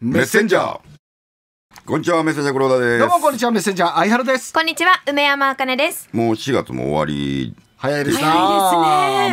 メッセンジャーこんにちはメッセンジャー黒田ですどうもこんにちはメッセンジャー相原ですこんにちは梅山あかねですもう4月も終わり早いですね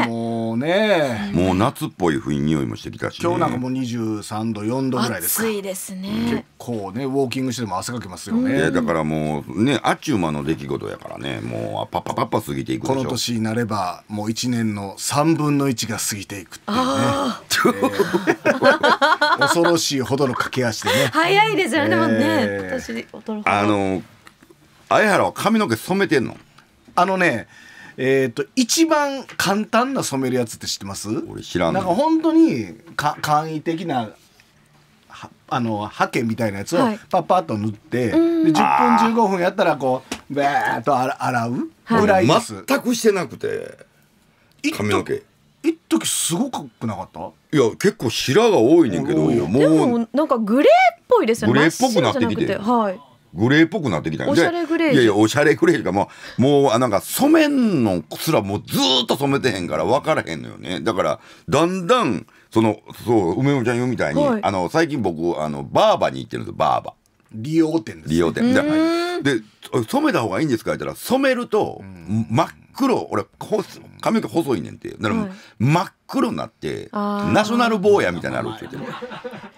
もうねもう夏っぽい雰囲気もしてきたし、ね、今日なんかもう二十三度四度ぐらいです暑いですね結構ねウォーキングしても汗かけますよね、だからもうねあっちゅう間の出来事やからねもうあパッパパッパ過ぎていくこの年になればもう一年の三分の一が過ぎていくっていうね、えー、恐ろしいほどの駆け足でね早いですよね、えー、でもね私あの相原は髪の毛染めてんのあのねえっ、ー、と一番簡単な染めるやつって知ってます俺知らんなんか本当にか簡易的なあのハケみたいなやつをパッパッと塗って、はい、で10分15分やったらこうベーッと洗うぐらいです、全くしてなくて髪の毛一時すごくなかったいや結構白が多いねんけどもうでもなんかグレーっぽいですよねグレーっぽくなってきてはいグレーっぽくなってきたおしゃれグレーいやいや、おしゃれグレーがもう、もう、なんか染めんのすらもうずっと染めてへんから分からへんのよね。だから、だんだん、その、そう、梅野ちゃん言うみたいに、はい、あの、最近僕、あの、バーバに行ってるんですバーバ。利用店です、ね、利用店。で、染めた方がいいんですか言ったら、染めると、真っ黒、俺、髪が細いねんて。だから、はい、真っ黒になって、ナショナル坊やみたいになるって言って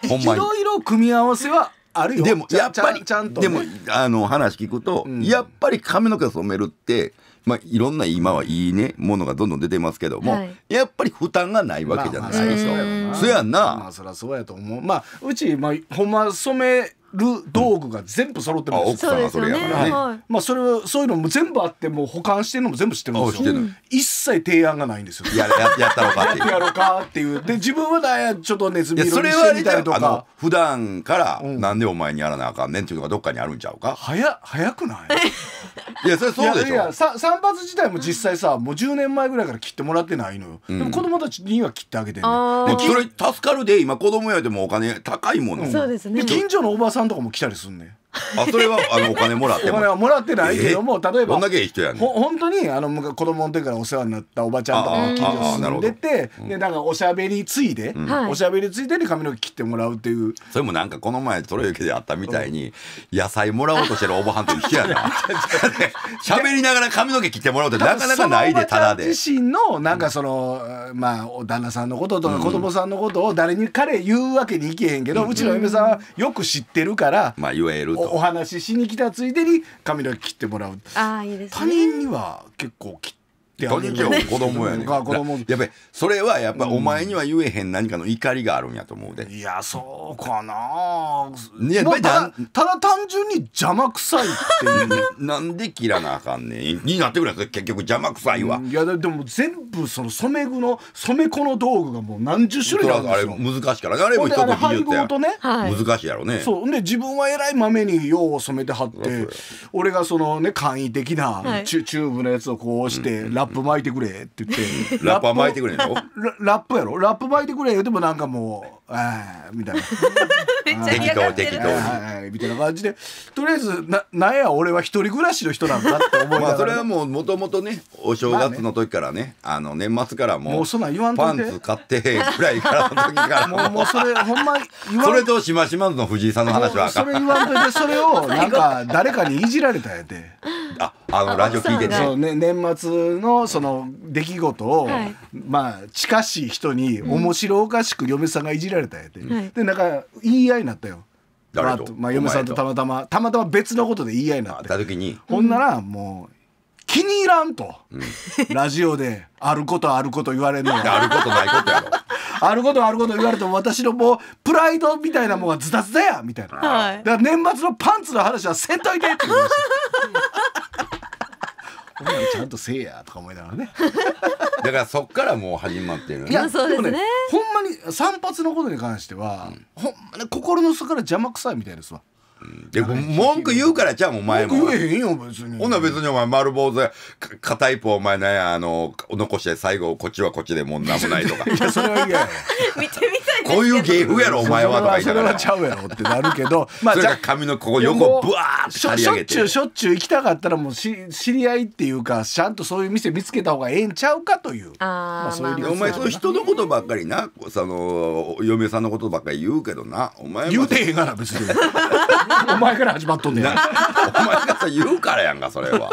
る。ほんまに。いろいろ組み合わせは、あるよでもやっぱりちゃんと、ね、でもあの話聞くと、うん、やっぱり髪の毛染めるってまあ、いろんな今はいいねものがどんどん出てますけども、はい、やっぱり負担がないわけじゃないですか、まあ、そやなまあそりゃそうやと思うまあうち、まあ、ほんま染める道具が全部揃ってますうん、奥さんはそれやからね、はい、まあそれはそういうのも全部あってもう保管してるのも全部知ってるんですよ、一切提案がないんですよやややったのかっていうやろうかっていうで自分はだちょっとネズミ色にしてみたりとか普段からなんでお前にやらなあかんねんっていうのがどっかにあるんちゃうか、うん、早早くない いやそれそうでしょいや散髪自体も実際さもう10年前ぐらいから切ってもらってないのよ、うん、でも子供たちには切ってあげてんね、それ助かるで今子供やでもお金高いもの、そうですね近所のおばさんさんとかも来たりすんねあそれはあのお金もらってももらってないけども、例えばどんだけ人やねん本当にあの子供の時からお世話になったおばちゃんとか近所住んでて、でなんかおしゃべりついで、うん、おしゃべりついでに髪の毛切ってもらうっていうそれもなんかこの前とろゆきであったみたいに、野菜もらおうとしてるおばはんと一緒やなしゃべりながら髪の毛切ってもらうってなかなかないでただで自身のなんかその、まあお旦那さんのこととか子供さんのことを誰に彼言うわけにいけへんけど、うちの嫁さんはよく知ってるからまあ言えるお話ししに来たついでに髪の毛切ってもらうあいいです、ね、他人には結構切ってとにかく子供やねん子供やっぱりそれはやっぱお前には言えへん何かの怒りがあるんやと思うで、いやそうかなあ、ただただ単純に邪魔くさいっていう なんで切らなあかんねんになってくるやつ結局邪魔くさいわ、いやでも全部その染め具の染め子の道具がもう何十種類あるんですよあれ難しいからあれも一つ技術や、ね、難しいやろねそうで自分はえらい豆によう染めてはって俺がそのね簡易的なチュ,、チューブのやつをこうして、ラッップ巻いてくれって言ってラップは巻いてくれのララップやろラップ巻いてくれ言うもなんかもあみたいな適当適当みたいな感じでとりあえずななんや俺は一人暮らしの人なんだって思いながら、まあ、それはもうもともとねお正月の時からねあね、あの年末からもうパンツ買ってぐらいからの時からもうもうそれほんまそれとしましまの藤井さんの話はそれ言わんといてそれをなんか 誰かにいじられたんやああのラジオ聞いてて、ね、年末のその出来事を、はい、まあ近しい人に面白おかしく嫁さんがいじられられたて、はい、でなんか言い合いになったよ誰と、まあ、まあ、嫁さんとたまたまたまたま別のことで言い合いになって時にほんならもう、気に入らんと、うん、ラジオであることあること言われんのあることないことやろ あることあること言われても私のもうプライドみたいなもんはズタズタやみたいな、はい、だから年末のパンツの話はせんといてって言いましたこんちゃんとせいやとか思いながらねだからそっからもう始まってる、ね、いやそうですね、ね、ほんまに散髪のことに関しては、うん、ほんまに心の底から邪魔くさいみたいですわで文句言うからじゃんお前も文句言えへんよ別にほな別にお前丸坊主片一方お前ねあの残して最後こっちはこっちでもんなもないとか いやそれは嫌や見てみたいこういう芸風やろお前はとか言ったがらちゃうやろってなるけどまあそれが髪のここ横ブワーッと張り上げてしょっちゅうしょっちゅう行きたかったらもうし知り合いっていうかちゃんとそういう店見つけた方がええんちゃうかというまあそういう理由お前その人のことばっかりなその嫁さんのことばっかり言うけどなお前言うてへんから別に お前から始まっとんねんお前がさ言うからやんかそれは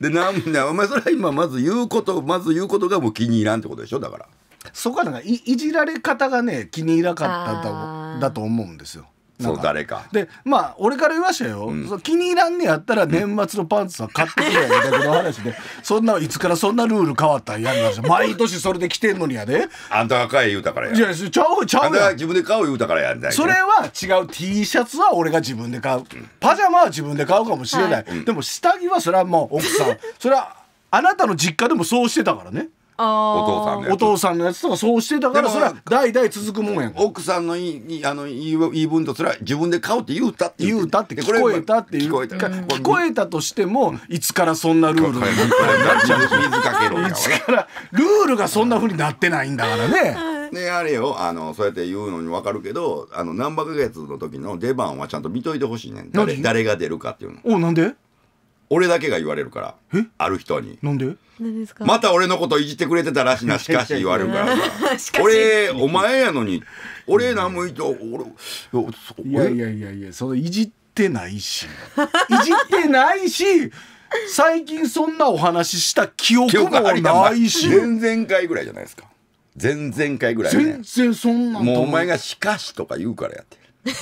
でなんお前それは今まず言うことまず言うことがもう気に入らんってことでしょだからそこはなんかいいじられ方がね気に入らなかっただと思うんですよそう誰かでまあ俺から言わせしたよ、うん、気に入らんねやったら年末のパンツは買ってくれやけどの話で そんないつからそんなルール変わったんやんな 毎年それで来てんのにやであんたが買え言うたからやいやちゃうちゃうん自分で買う言うたからやんそれは違う T シャツは俺が自分で買う、パジャマは自分で買うかもしれない、はい、でも下着はそれはもう奥さんそれはあなたの実家でもそうしてたからねお父さんのやつお父さんのやつとかそうしてたからそれは代々続くもんやん奥さんの言いあの言い分とそれは自分で買うって言うたって言うたって聞こえたって聞こえた聞こえたとしてもいつからそんなルールになっちゃう水かけろいつからルールがそんなふうになってないんだからね。ね、あれよあのそうやって言うのに分かるけどあの何百か月の時の出番はちゃんと見といてほしいねん誰誰が出るかっていうの。おなんで俺だけが言われるからある人にでまた俺のこといじってくれてたらしいなしかし言われるからさ 俺お前やのに 俺何も言って俺いやいやいやいやそのいじってないし いじってないし最近そんなお話しした記憶がないし前々回ぐらいじゃないですか前々回ぐらい、ね、全然そんなもうお前が「しかし」とか言うからやって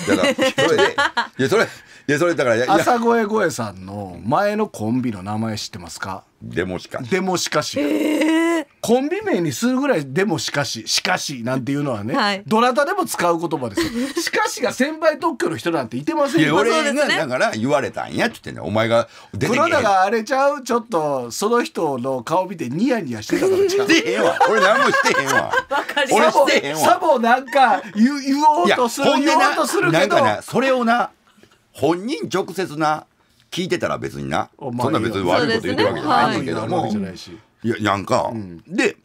だからそれでいやそれいやそれだからいや朝声声さんの前のコンビの名前知ってますかでもしかしでもしかし、えー、コンビ名にするぐらいでもしかししかしなんていうのはね、はい、どなたでも使う言葉です しかしが先輩特許の人なんていてませんよいや俺がだから言われたんやっつってねお前が出て黒田が荒れちゃうちょっとその人の顔見てニヤニヤしてたからちゃてへん わ俺何もしてへんわ俺してへんわサボなんか言言おうとする言おうとするけどなんかなそれをな本人直接な聞いてたら別にな、そんな別に悪いこと言ってるわけじゃないんだけども、い、やなんか、で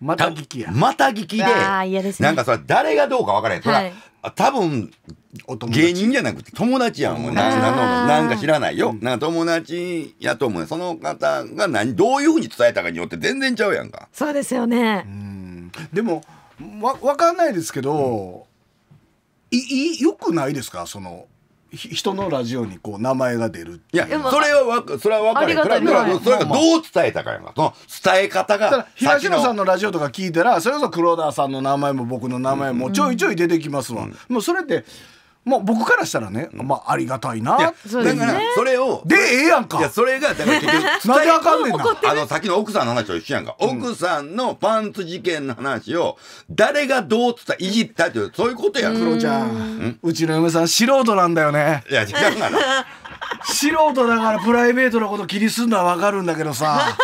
また聞きやまた聞きで、なんかそれ誰がどうか分からへん、はい、多分芸人じゃなくて友達やんもなんか知らないよ、なんか友達やと思うその方が何どういうふうに伝えたかによって全然ちゃうやんかそうですよねでもわ分かんないですけど、いいよくないですかその人のラジオにこう名前が出るいやそれはわそれは分かるよそれはどう伝えたかやんかその伝え方が東野さんのラジオとか聞いたらそれこそ黒田さんの名前も僕の名前もちょいちょい出てきますわ、うんうん、もうそれってまあ僕からしたらね、まあありがたいな。だからそれをでええやんか。いやそれがだから結局 なあかんねんな。あのきの奥さんの話と一緒やんか。奥さんのパンツ事件の話を誰がどうつったいじったというそういうことやん。クロちゃん、うちの嫁さん素人なんだよね。いや違うがな。素人だからプライベートなこと気にすんのはわかるんだけどさ。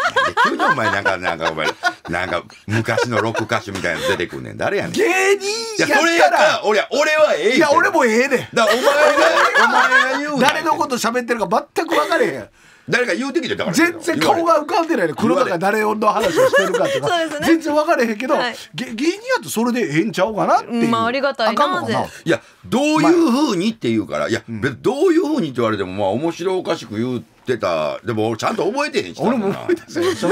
急にお前なんか、なんかお前、なんか昔のロック歌手みたいなの出てくんねん。誰やねん。芸人じゃそれやから、俺は、俺はええいや、俺もええで。だお前が、お前が言う誰のこと喋ってるか全く分かれへん。誰か言うてきてだから全然顔が浮かんでないね黒田が誰の話をしてるかとか全然分かれへんけど、芸人やとそれでええんちゃうかなってまあ、ありがたいないやどういうふうにって言うからいや、どういうふうにって言われてもまあ面白おかしく言うってたでもちゃんと覚えてへんし俺も覚えてへん しそ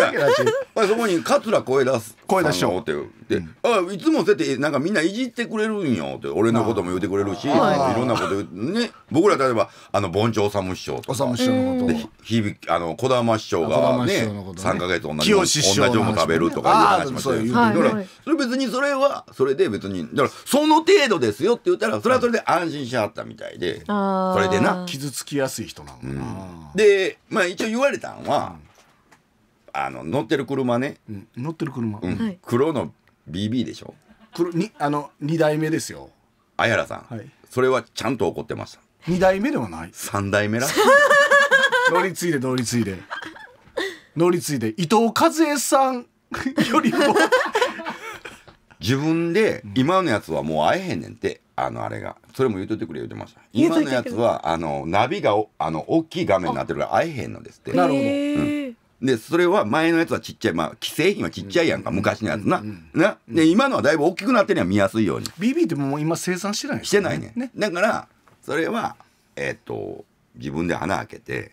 こに桂声出す声出しようってで、うん、あいつもそうやってなんかみんないじってくれるんよって俺のことも言ってくれるしいろんなことね僕ら例えばあの盆栽治師匠とか師匠のことあの児玉師匠がね3か月同じ同じも食べるとかいう話もしてるからそれ別にそれはそれで別にだからその程度ですよって言ったらそれはそれで安心しはったみたいでそれでな傷つきやすい人なのでで、まあ一応言われたんは、あの、乗ってる車ね。うん乗ってる車、うんはい黒の BB でしょ。黒にあの2代目ですよあやらさん、はいそれはちゃんと怒ってました。2代目ではない三代目ら 乗り継いで乗り継いで乗り継いで伊藤和恵さん よりも自分で、今のやつはもう会えへんねんって、あのあれが。それも言っといてくれ言うてました今のやつはあのナビがあの大きい画面になってるから会えへんのですってなるほど、うんでそれは前のやつはちっちゃいまあ既製品はちっちゃいやんか、うん、昔のやつなうん、で今のはだいぶ大きくなってるやん見やすいように BB ってもう今生産してない、ね、してないね、ね、だからそれはえっ、ー、と自分で穴開けて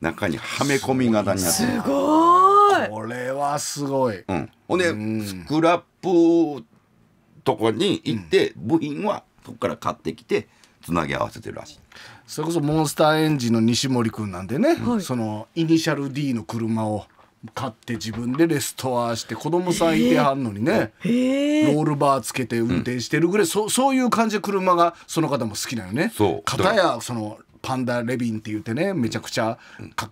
中にはめ込み型になってるすごいこれはすごい、うん、ほんで、スクラップとこに行って、部品はそこから買ってきてつなぎ合わせてるらしいそれこそモンスターエンジンの西森君なんでね、はい、そのイニシャル D の車を買って自分でレストアして子供さんいてはんのにね、えー、ロールバーつけて運転してるぐらい、うん、そそういう感じで車がその方も好きなよね。そう片やそのパンダレビンって言ってねめちゃくちゃかっ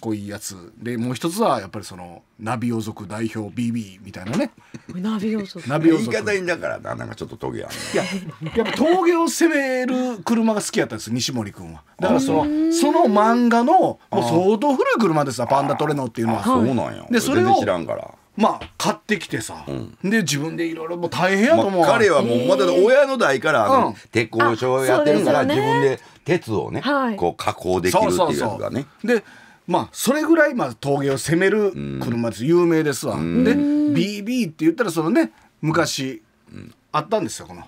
こいいやつでもう一つはやっぱりそのナビオ族代表 BB みたいなね ナビオ族ナビオ言い族だからななんかちょっとトゲあんねいややっぱ峠を攻める車が好きやったんです西森君はだからそのその漫画のもう相当古い車ですわパンダトレノっていうのはそうなんやでそれを全然知らんからまあ買ってきてさ、で自分でいろいろもう大変やと思う、まあ彼はもうまだ親の代からうん鉄工所をやってるから自分で鉄をねはいこう加工できるっていうやつがねそうそうそうでまあそれぐらいまあ峠を攻める車です有名ですわで BB って言ったらそのね昔あったんですよこの。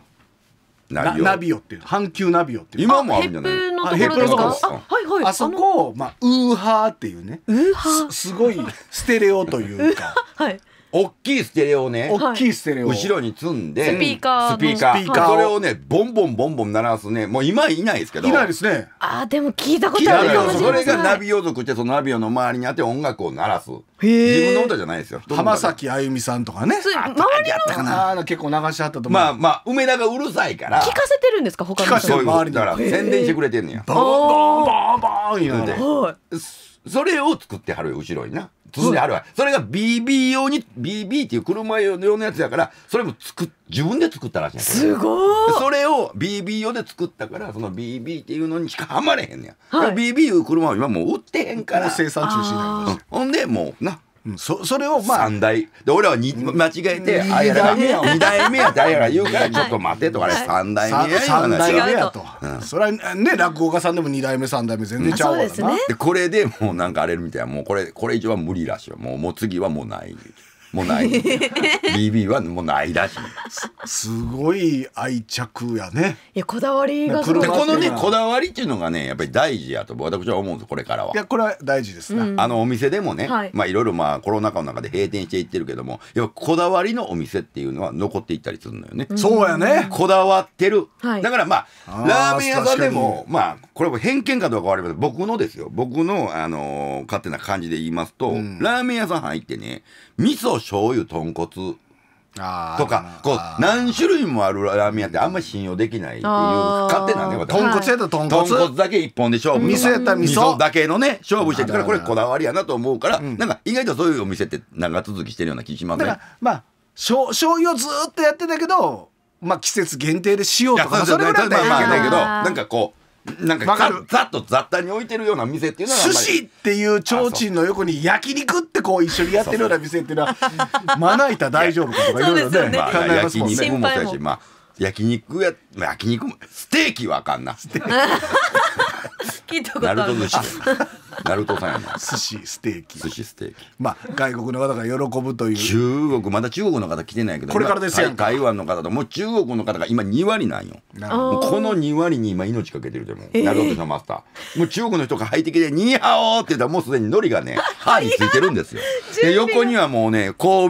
ナビオっていう阪急ナビオっていう今もあるんじゃないのですあ,、はいはい、あそこをまあ、ウーハーっていうねウーハーすごいステレオというか、はい、大きいステレオをね大きいステレオ後ろに積んでスピーカースピーカーそれをねボンボンボンボン鳴らすねもう今いないですけどいないですねあでも聞いたことあるよ。ないそれがナビオ族ってそのナビオの周りにあって音楽を鳴らす自分の歌じゃないですよ浜崎あゆみさんとかね周りの結構流しあったとまあまあ梅田がうるさいから聞かせてるんですか他の人聞かせてる周りだから宣伝してくれてんのやボンボンボンボン言うてそれを作ってはるよ後ろにな常にあるわ。それが BB 用に、BB っていう車用のやつやから、それも作自分で作ったらしいすごいそれを BB 用で作ったから、その BB っていうのにしかはまれへんねや。はい、BB いう車は今もう売ってへんから。生産中止になりました。ほんで、もうな。そそれをまあ3代で俺らはに間違えてあやら2代目やってあやら言うからちょっと待てとかね3代目や3代目やと、うん、それはね落語家さんでも2代目3代目全然ちゃうわな、うで、ね、これでもうなんかあれみたいなもうこれこれ以上は無理らしいもうもう次はもうないもうない BB はもうないらしいすごい愛着やねいやこだわりがすごいこのねこだわりっていうのがねやっぱり大事やと私は思うんですこれからはいやこれは大事ですね、あのお店でもね、い、まあいろいろまあコロナ禍の中で閉店していってるけどもやっぱこだわりのお店っていうのは残っていったりするのよね、そうやねこだわってる、だからまあラーメン屋さんでもまあこれも偏見かどうかわかりません僕のですよ僕のあの勝手な感じで言いますと、ラーメン屋さん入ってね味噌醤油豚骨とかこう何種類もあるラーメン屋ってあんまり信用できないっていう勝手なんね私豚骨やったら豚骨だけ一本で勝負味噌やったら味噌だけのね勝負してたからこれこだわりやなと思うから、なんか意外とそういうお店って長続きしてるような気しますねだからまあ醤油をずっとやってたけどまあ季節限定で塩とかそれぐらいだったあいいけどなんかこうなんかかるざっと雑多に置いてるような店っていうのは寿司っていう提灯の横に焼肉ってこう一緒にやってるような店っていうのは まな板大丈夫かとかいろいろねね、まあ、考えますもんね。焼肉もそうやしまあ焼肉や焼肉もステーキはあかんな。ステーキ聞いたことあるナルト寿司ナルトさんやな寿司ステーキ寿司ステーキまあ外国の方が喜ぶという中国まだ中国の方来てないけどこれからですよ台湾の方ともう中国の方が今2割なんよこの2割に今命かけてるでも、えー、ナルトさんマスターもう中国の人が入ってきて「ニーハオ!」って言ったらもうすでに海苔がね歯についてるんですよで横にはもうね神戸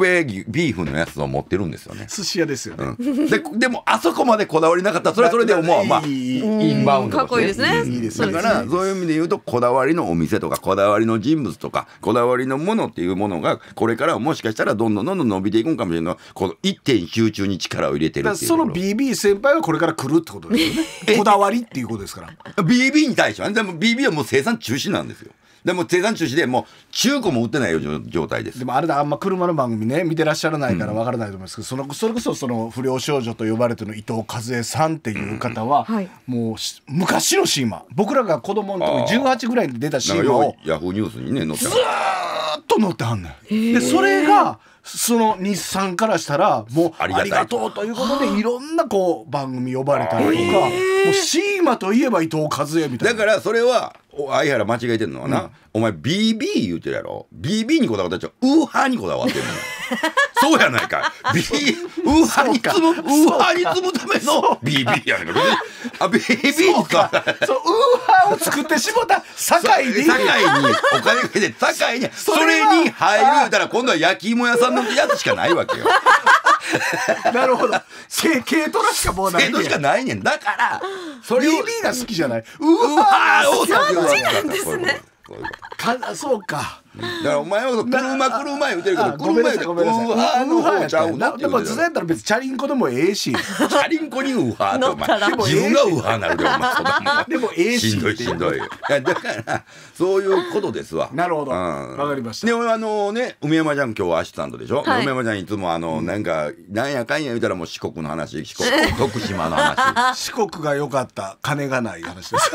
ビーフのやつを持ってるんですよね寿司屋ですよね、うん、ででもあそこまでこだわりなかったそれはそれでもまあまあインバウンド、かっこいいですね、いいですだからそういう意味で言うとこだわりのお店とかこだわりの人物とかこだわりのものっていうものがこれからもしかしたらどんどんどんどん伸びていくんかもしれないこの一点集中に力を入れてるっていうその BB 先輩はこれから来るってことですよね こだわりっていうことですから BB に対してはでも BB はもう生産中止なんですよでも生産中止でもう中古も売ってないよ状態ですでもあれだあんま車の番組ね見てらっしゃらないからわからないと思いますけど、うん、そのそれこそその不良少女と呼ばれての伊藤和恵さんっていう方は、うんはい、もう昔のシーマ僕らが子供の時18ぐらいで出たシーマをヤフーニュースにね載ってずっと載ってはんねん。でそれがその日産からしたらもうありがとうということでいろんなこう番組呼ばれたりとかもうシーマといえば伊藤和恵みたいなだからそれは相原間違えてんのはな、うん、お前 BB 言うてるやろ BB にこだわったじゃウーハーにこだわってんの そうやないか B ウーハーに積むウーハーに積むための BB やねんかあベビーカーそうウーハーを作ってしもた堺に堺にお金かけて堺にそれに入るだら今度は焼き芋屋さんのやつしかないわけよ なるほど軽軽トラしかもうない軽トラしかないねんだからそれ BB が好きじゃないウーハーそっなんですねそうかだからお前は車車言うてるけど車言うてウーハーの方ちゃうなっでもずやったら別にチャリンコでもええしチャリンコにウーハーとお前自分がウーハーなるでお前でもええししんどいしんどいだからそういうことですわなるほどわかりましたで俺あのね梅山ちゃん今日アシスタントでしょ梅山ちゃんいつもあのなんかなんやかんや言うたらもう四国の話四国 徳島の話 四国が良かった金がない話です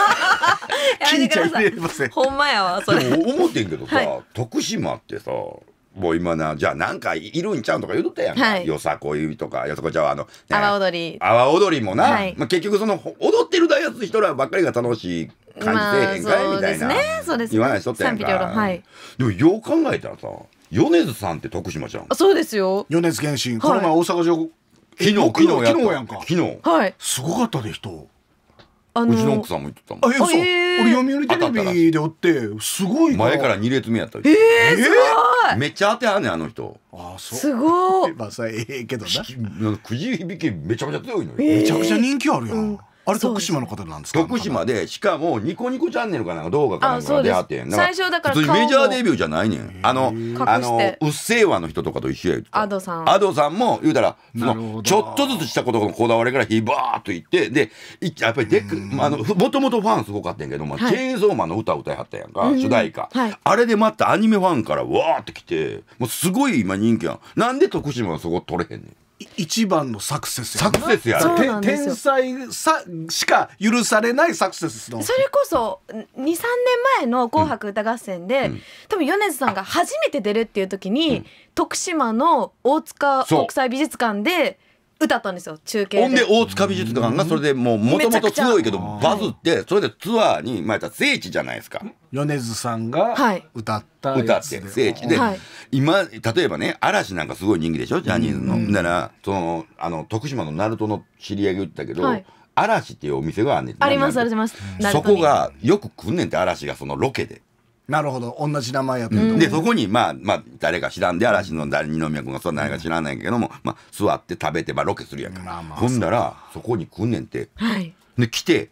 聞いちゃいけませんほんまやわそれ思ってんけどさ徳島ってさもう今なじゃあなんかいるんちゃうとか言うとったやんはい、よさこいとかよさこちゃんはあの、ね、阿波踊り阿波踊りもな、はい、まあ、結局その踊ってるだやつ人らばっかりが楽しい感じせえへんかい、まあ、みたいな、ねね、言わないしってやんか、はい、でもよう考えたらさ米津さんって徳島じゃんそうですよ米津玄師この前大阪城昨日昨日や昨日やんか昨日はいすごかったで人あのうちの奥さんも言ってたもんあ、えそう、えー俺読売テレビでおってすごい前から2列目やったええー、すごいめっちゃ当てはんねんあの人ああそうすごい まあされええけどなんくじ引きめちゃくちゃ強いのよ、えー、めちゃくちゃ人気あるやん、うんあれ徳島の方なんですか徳島でしかもニコニコチャンネルかなんか動画かなんかであって最初だからメジャーデビューじゃないねんあのあのうっせえわの人とかと一緒やアドさんアドさんも言うたらそのちょっとずつしたことのこだわりからひばーっといってでやっぱりであのもともとファンすごかったんやけども、チェーンソーマンの歌歌いはったやんか主題歌、あれでまたアニメファンからわーってきてもうすごい今人気やんなんで徳島がそこ取れへんねん一番のサクセスや、ね、サクセスや、天才さしか許されないサクセスのそれこそ23年前の「紅白歌合戦で」で、うん、多分米津さんが初めて出るっていう時に、うん、徳島の大塚国際美術館で歌ったんですよ中継ほんで大塚美術館がそれでもうもともとすごいけどバズってそれでツアーにまた聖地じゃないですか米津さんが歌った歌って聖地で、はい、今例えばね嵐なんかすごい人気でしょジャニーズの、うん、ならそのあの徳島の鳴門の知り合いが言ったけど、はい嵐っていうお店があんねんありますありますそこがよく来んねんって嵐がそのロケでなるほど同じ名前やってると、でそこにまあまあ誰か知らんで嵐の誰二宮君がそんな誰か知らないけども、まあ、座って食べて、ばロケするやんか、まあまあほんならそこに来んねんて、はい、で来て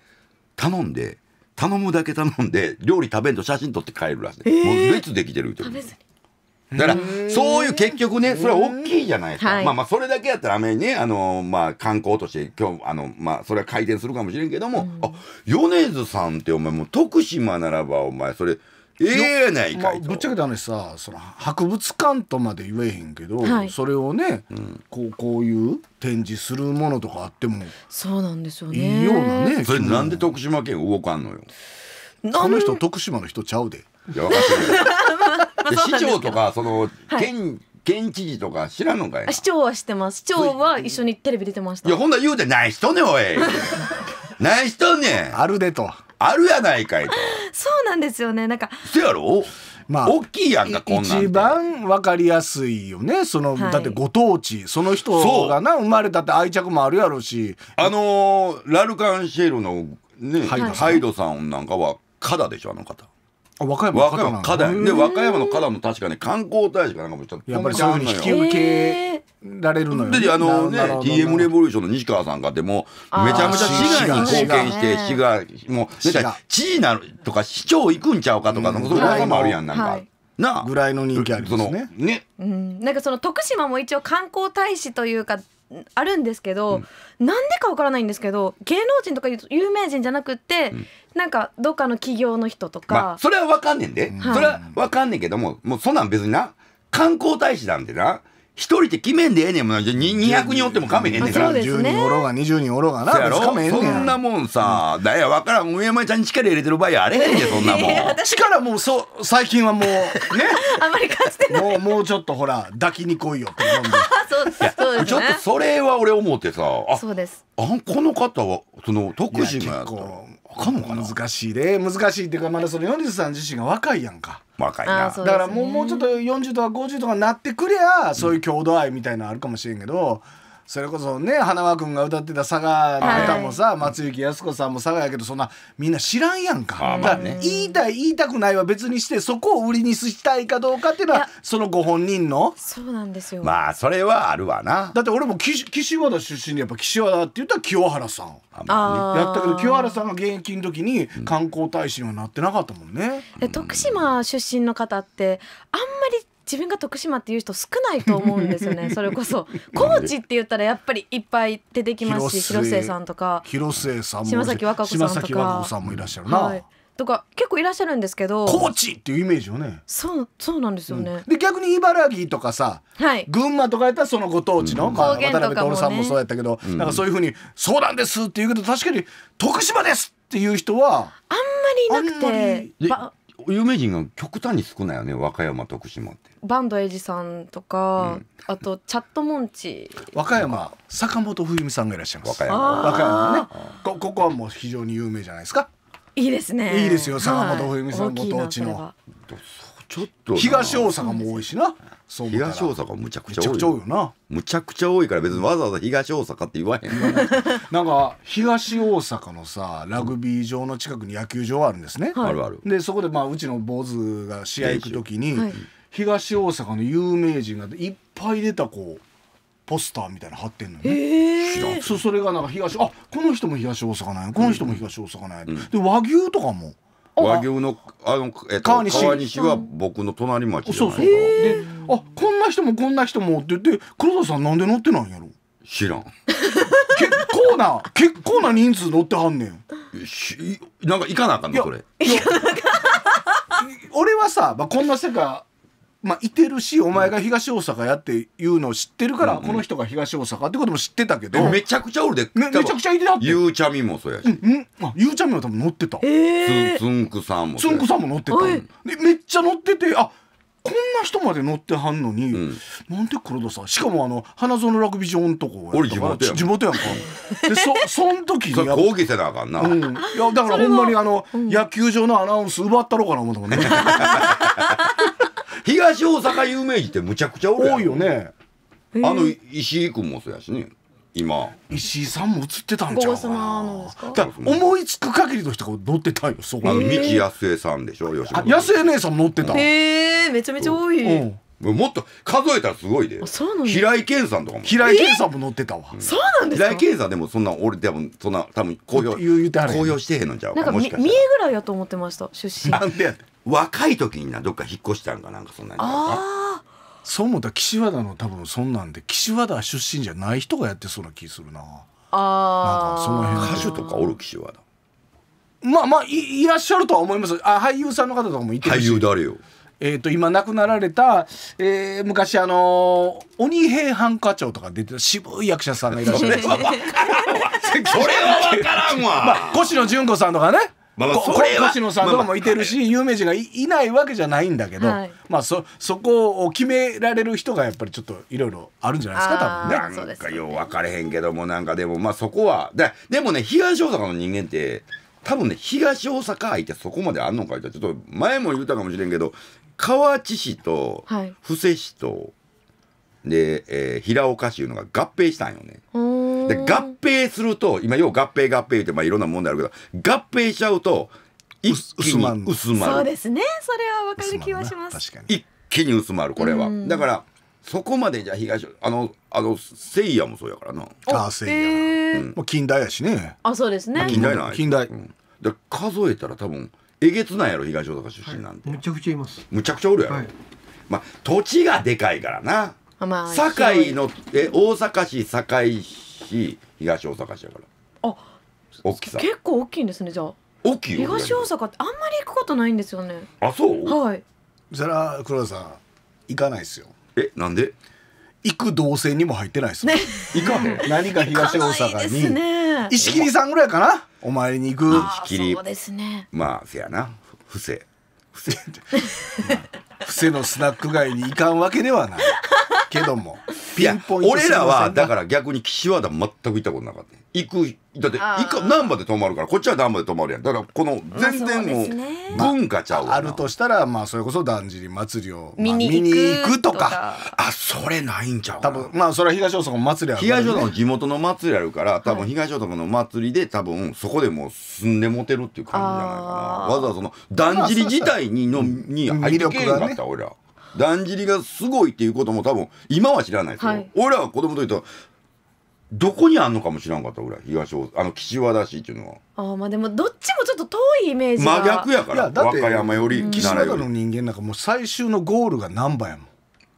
頼んで頼むだけ頼んで料理食べんと写真撮って帰るらしい、えー、もう列できてるってだからそういう結局ねそれは大きいじゃないですか、はい、まあまあそれだけやったらあめねあのまあ観光として今日あのまあそれは回転するかもしれんけども、あ米津さんってお前もう徳島ならばお前それええー、ないかい、まあ、ぶっちゃけた話さその博物館とまで言えへんけど、はい、それをね、うん、こうこういう展示するものとかあってもそうなんですよねいいようなねそれなんで徳島県動かんのよこの人徳島の人ちゃうで。いや分かってる市長とかその県、はい県知事とか知らんのかい市長は知ってます市長は一緒にテレビ出てましたいやほんな言うてない人ねおい ない人ねあるでとあるやないかいと。そうなんですよね。なんか。せやろまあ、大きいやんかこんなん一番わかりやすいよねその、はい、だってご当地その人がな生まれたって愛着もあるやろしあのー、ラルカンシェルのね、はい、ハイドさんなんかはカダでしょあの方和歌山の花壇で和歌山の花壇の確かね観光大使かなんかもやっぱりそういう引き受けられるのよ、であのね TM レボリューションの西川さんかでもめちゃめちゃ市外に貢献して市がもうなんか知事なとか市長行くんちゃうかとかのそういう噂もあるやんなんか。なぐらいの人気ある。ますねね、うん、なんかその徳島も一応観光大使というかあるんですけど、うなんでかわからないんですけど芸能人とか有名人じゃなくて、うん、なんかどっかの企業の人とか、まあ、それはわかんねんで、それはわかんねんけどももうそんなん別にな観光大使なんてな一人って決めんでええねんもん200人おっても噛めへんねんから、10人おろうが20人おろうがなそめんねそんなもんさ、だや分からん上山ちゃんに力入れてる場合あれへんでそんなもん力 もうそ最近はもうね あまりかつてないもうもうちょっとほら抱きに来いよって思うんでそうです、ね、ちょっとそれは俺思ってさあそうですあこの方はその徳島やったかんのかな難しいで難しいっていうかまだその米津さん自身が若いやんか若いな、ね、だからもうもうちょっと40とか50とかなってくりゃそういう郷土愛みたいなのあるかもしれんけど、それこそね花輪君が歌ってた佐賀の歌もさ、はい、松雪泰子さんも佐賀やけどそんなみんな知らんやんか,、まあね、言いたい言いたくないは別にしてそこを売りにしたいかどうかっていうのはそのご本人のそうなんですよまあそれはあるわなだって俺も岸岸和田出身でやっぱ岸和田って言ったら清原さんあ、やったけど清原さんが現役の時に観光大使にはなってなかったもんね、うん、徳島出身の方ってあんまり自分が徳島っていう人少ないと思うんですよね それこそ高知って言ったらやっぱりいっぱい出てきますし広末さんとか広末さんも島崎和歌子さんとかさんもいらっしゃるな、はい、とか結構いらっしゃるんですけど高知っていうイメージよねそうそうなんですよね、うん、で逆に茨城とかさ、はい、群馬とかやったらそのご当地の、うん、まあ、渡辺徹さんもそうやったけど、ね、なんかそういうふうに「そうなんです」って言うけど確かに「徳島です!」っていう人はあんまりいなくて有名人が極端に少ないよね和歌山徳島って。バンドエジさんとか、うん、あとチャットモンチ和歌山坂本冬美さんがいらっしゃいます和歌山和歌山ねここはもう非常に有名じゃないですかいいですねいいですよ坂本冬美さんご当地の、ちょっと東大阪も多いしな東大阪むちゃくちゃ多いよなむちゃくちゃ多いから別にわざわざ東大阪って言わへん なんか東大阪のさラグビー場の近くに野球場あるんですね、はい、でそこでまあうちの坊主が試合行く時に、はい東大阪の有名人がいっぱい出たこうポスターみたいな貼ってんのね、えー、そそれがなんか東あこの人も東大阪なんやこの人も東大阪なんや、うん、で和牛とかも和牛のあの、えっと、川西川西は僕の隣町じゃないそうそう、えー、であこんな人もこんな人もって言って黒田さんなんで乗ってないんやろ知らん結構な結構な人数乗ってはんねんしなんか行かなあかんのそれ 俺はさ、まあ、こんな世界まあ、いてるしお前が東大阪やっていうのを知ってるから、この人が東大阪ってことも知ってたけど、めちゃくちゃおるでめめちゃくちゃいてたってゆうちゃみもそうやし、うんうん、あゆうちゃみも多分乗ってた、えつんくさんもつんくさんも乗ってた、めっちゃ乗っててあこんな人まで乗ってはんのに、うん、なんで黒田さんしかもあの花園ラグビー場のとこ俺地元や地元やんかでそ そん時にそ抗議せなあかんな、うん、いやだからほんまにあの、うん、野球場のアナウンス奪ったろうかな思ったもんね 東大阪有名人ってむちゃくちゃおるやん多いよねあの石井君もそうやしね今石井さんも映ってたんちゃうかな思いつく限りの人が乗ってたよそこあの道康江さんでしょ吉本江姉さん乗ってたへえめちゃめちゃ多い、うんもっと数えたらすごいで平井堅さんとかも平井堅さんも乗ってたわ、そうなんです平井堅さんでもそんな俺でもそんな多分公表公表してへんのちゃうかなんか三重ぐらいやと思ってました出身なんでや若い時になどっか引っ越したんかなんかそんなにじゃそう思ったら岸和田の多分そんなんで岸和田出身じゃない人がやってそうな気するなあなその辺歌手とかおる岸和田まあまあいいらっしゃるとは思いますあ俳優さんの方とかもいてるし俳優誰よえーと、今亡くなられた、えー、昔あのー、鬼平犯科長とか出てた渋い役者さんがいらっしゃるそれは分からんわ、まあ、越野純子さんとかねまあ、これ星野さんとかもいてるし、まあ有名人がいないわけじゃないんだけど、はい、まあそそこを決められる人がやっぱりちょっといろいろあるんじゃないですか多分ね。なんかよう分かれへんけどもなんかでもまあそこはででもね東大阪の人間って多分ね東大阪相ってそこまであんのかいってちょっと前も言ったかもしれんけど河内市と布施市と、はい、で、えー、平岡市いうのが合併したんよね。で合併すると今よう合併合併ってまあいろんな問題あるけど合併しちゃうと一気に薄まるそうですねそれは分かる気はします一気に薄まるこれは、だからそこまでじゃ東あのあのせいやもそうやからなああせいや、近代やしねあそうですね近代な近代、うん、で数えたら多分えげつないやろ東大阪出身なんて、はい、むちゃくちゃいますむちゃくちゃおるやろ、はい、まあ土地がでかいからな、まあ、堺のえ大阪市堺市比東大阪市だからあ大きさ結構大きいんですねじゃあ大きい東大阪ってあんまり行くことないんですよねあそうはいそれは黒田さん行かないですよえなんで行く動線にも入ってないですね 行かへん 何か東大阪に、ね、石切さんぐらいかなお参りに行く石切そうですねまあせやな不正不正伏せのスナック街に行かんわけではないけどもピンポイント俺らはだから逆に岸和田全く行ったことなかった行くだって以下難波で泊まるからこっちは難波で泊まるやんだからこの全然もう文化ちゃうまあ、あるとしたらまあそれこそだんじり祭りを、まあ、見に行くとかあそれないんちゃう多分まあそれは東大阪の祭りあるね、東大阪の地元の祭りあるから多分東大阪の祭りで多分そこでもう住んでもてるっていう感じじゃないかなわざわざそのだんじり自体にの、に入ってけんかった、俺ら。だんじりがすごいっていうことも多分今は知らないですよ、はい、俺らは子供とうとどこにあんのかも知らんかったぐらい東大あの岸和田市っていうのはああまあでもどっちもちょっと遠いイメージが真逆やから和歌山より岸和田の人間なんかもう最終のゴールが難波やもん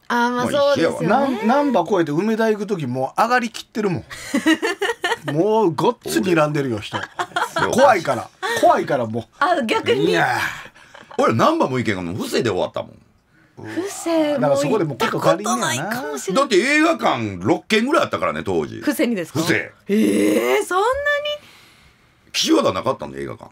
あまあそうですよね難波越えて梅田行く時もう上がりきってるもん もうごっつにらんでるよ人怖いから怖いからもうあ逆にいや俺難波も行けんがもう伏せで終わったもん不正もそこでもう結構借りんないかもしれないだって映画館6軒ぐらいあったからね当時不正にですか不正ええー、そんなに岸和田なかったんで映画館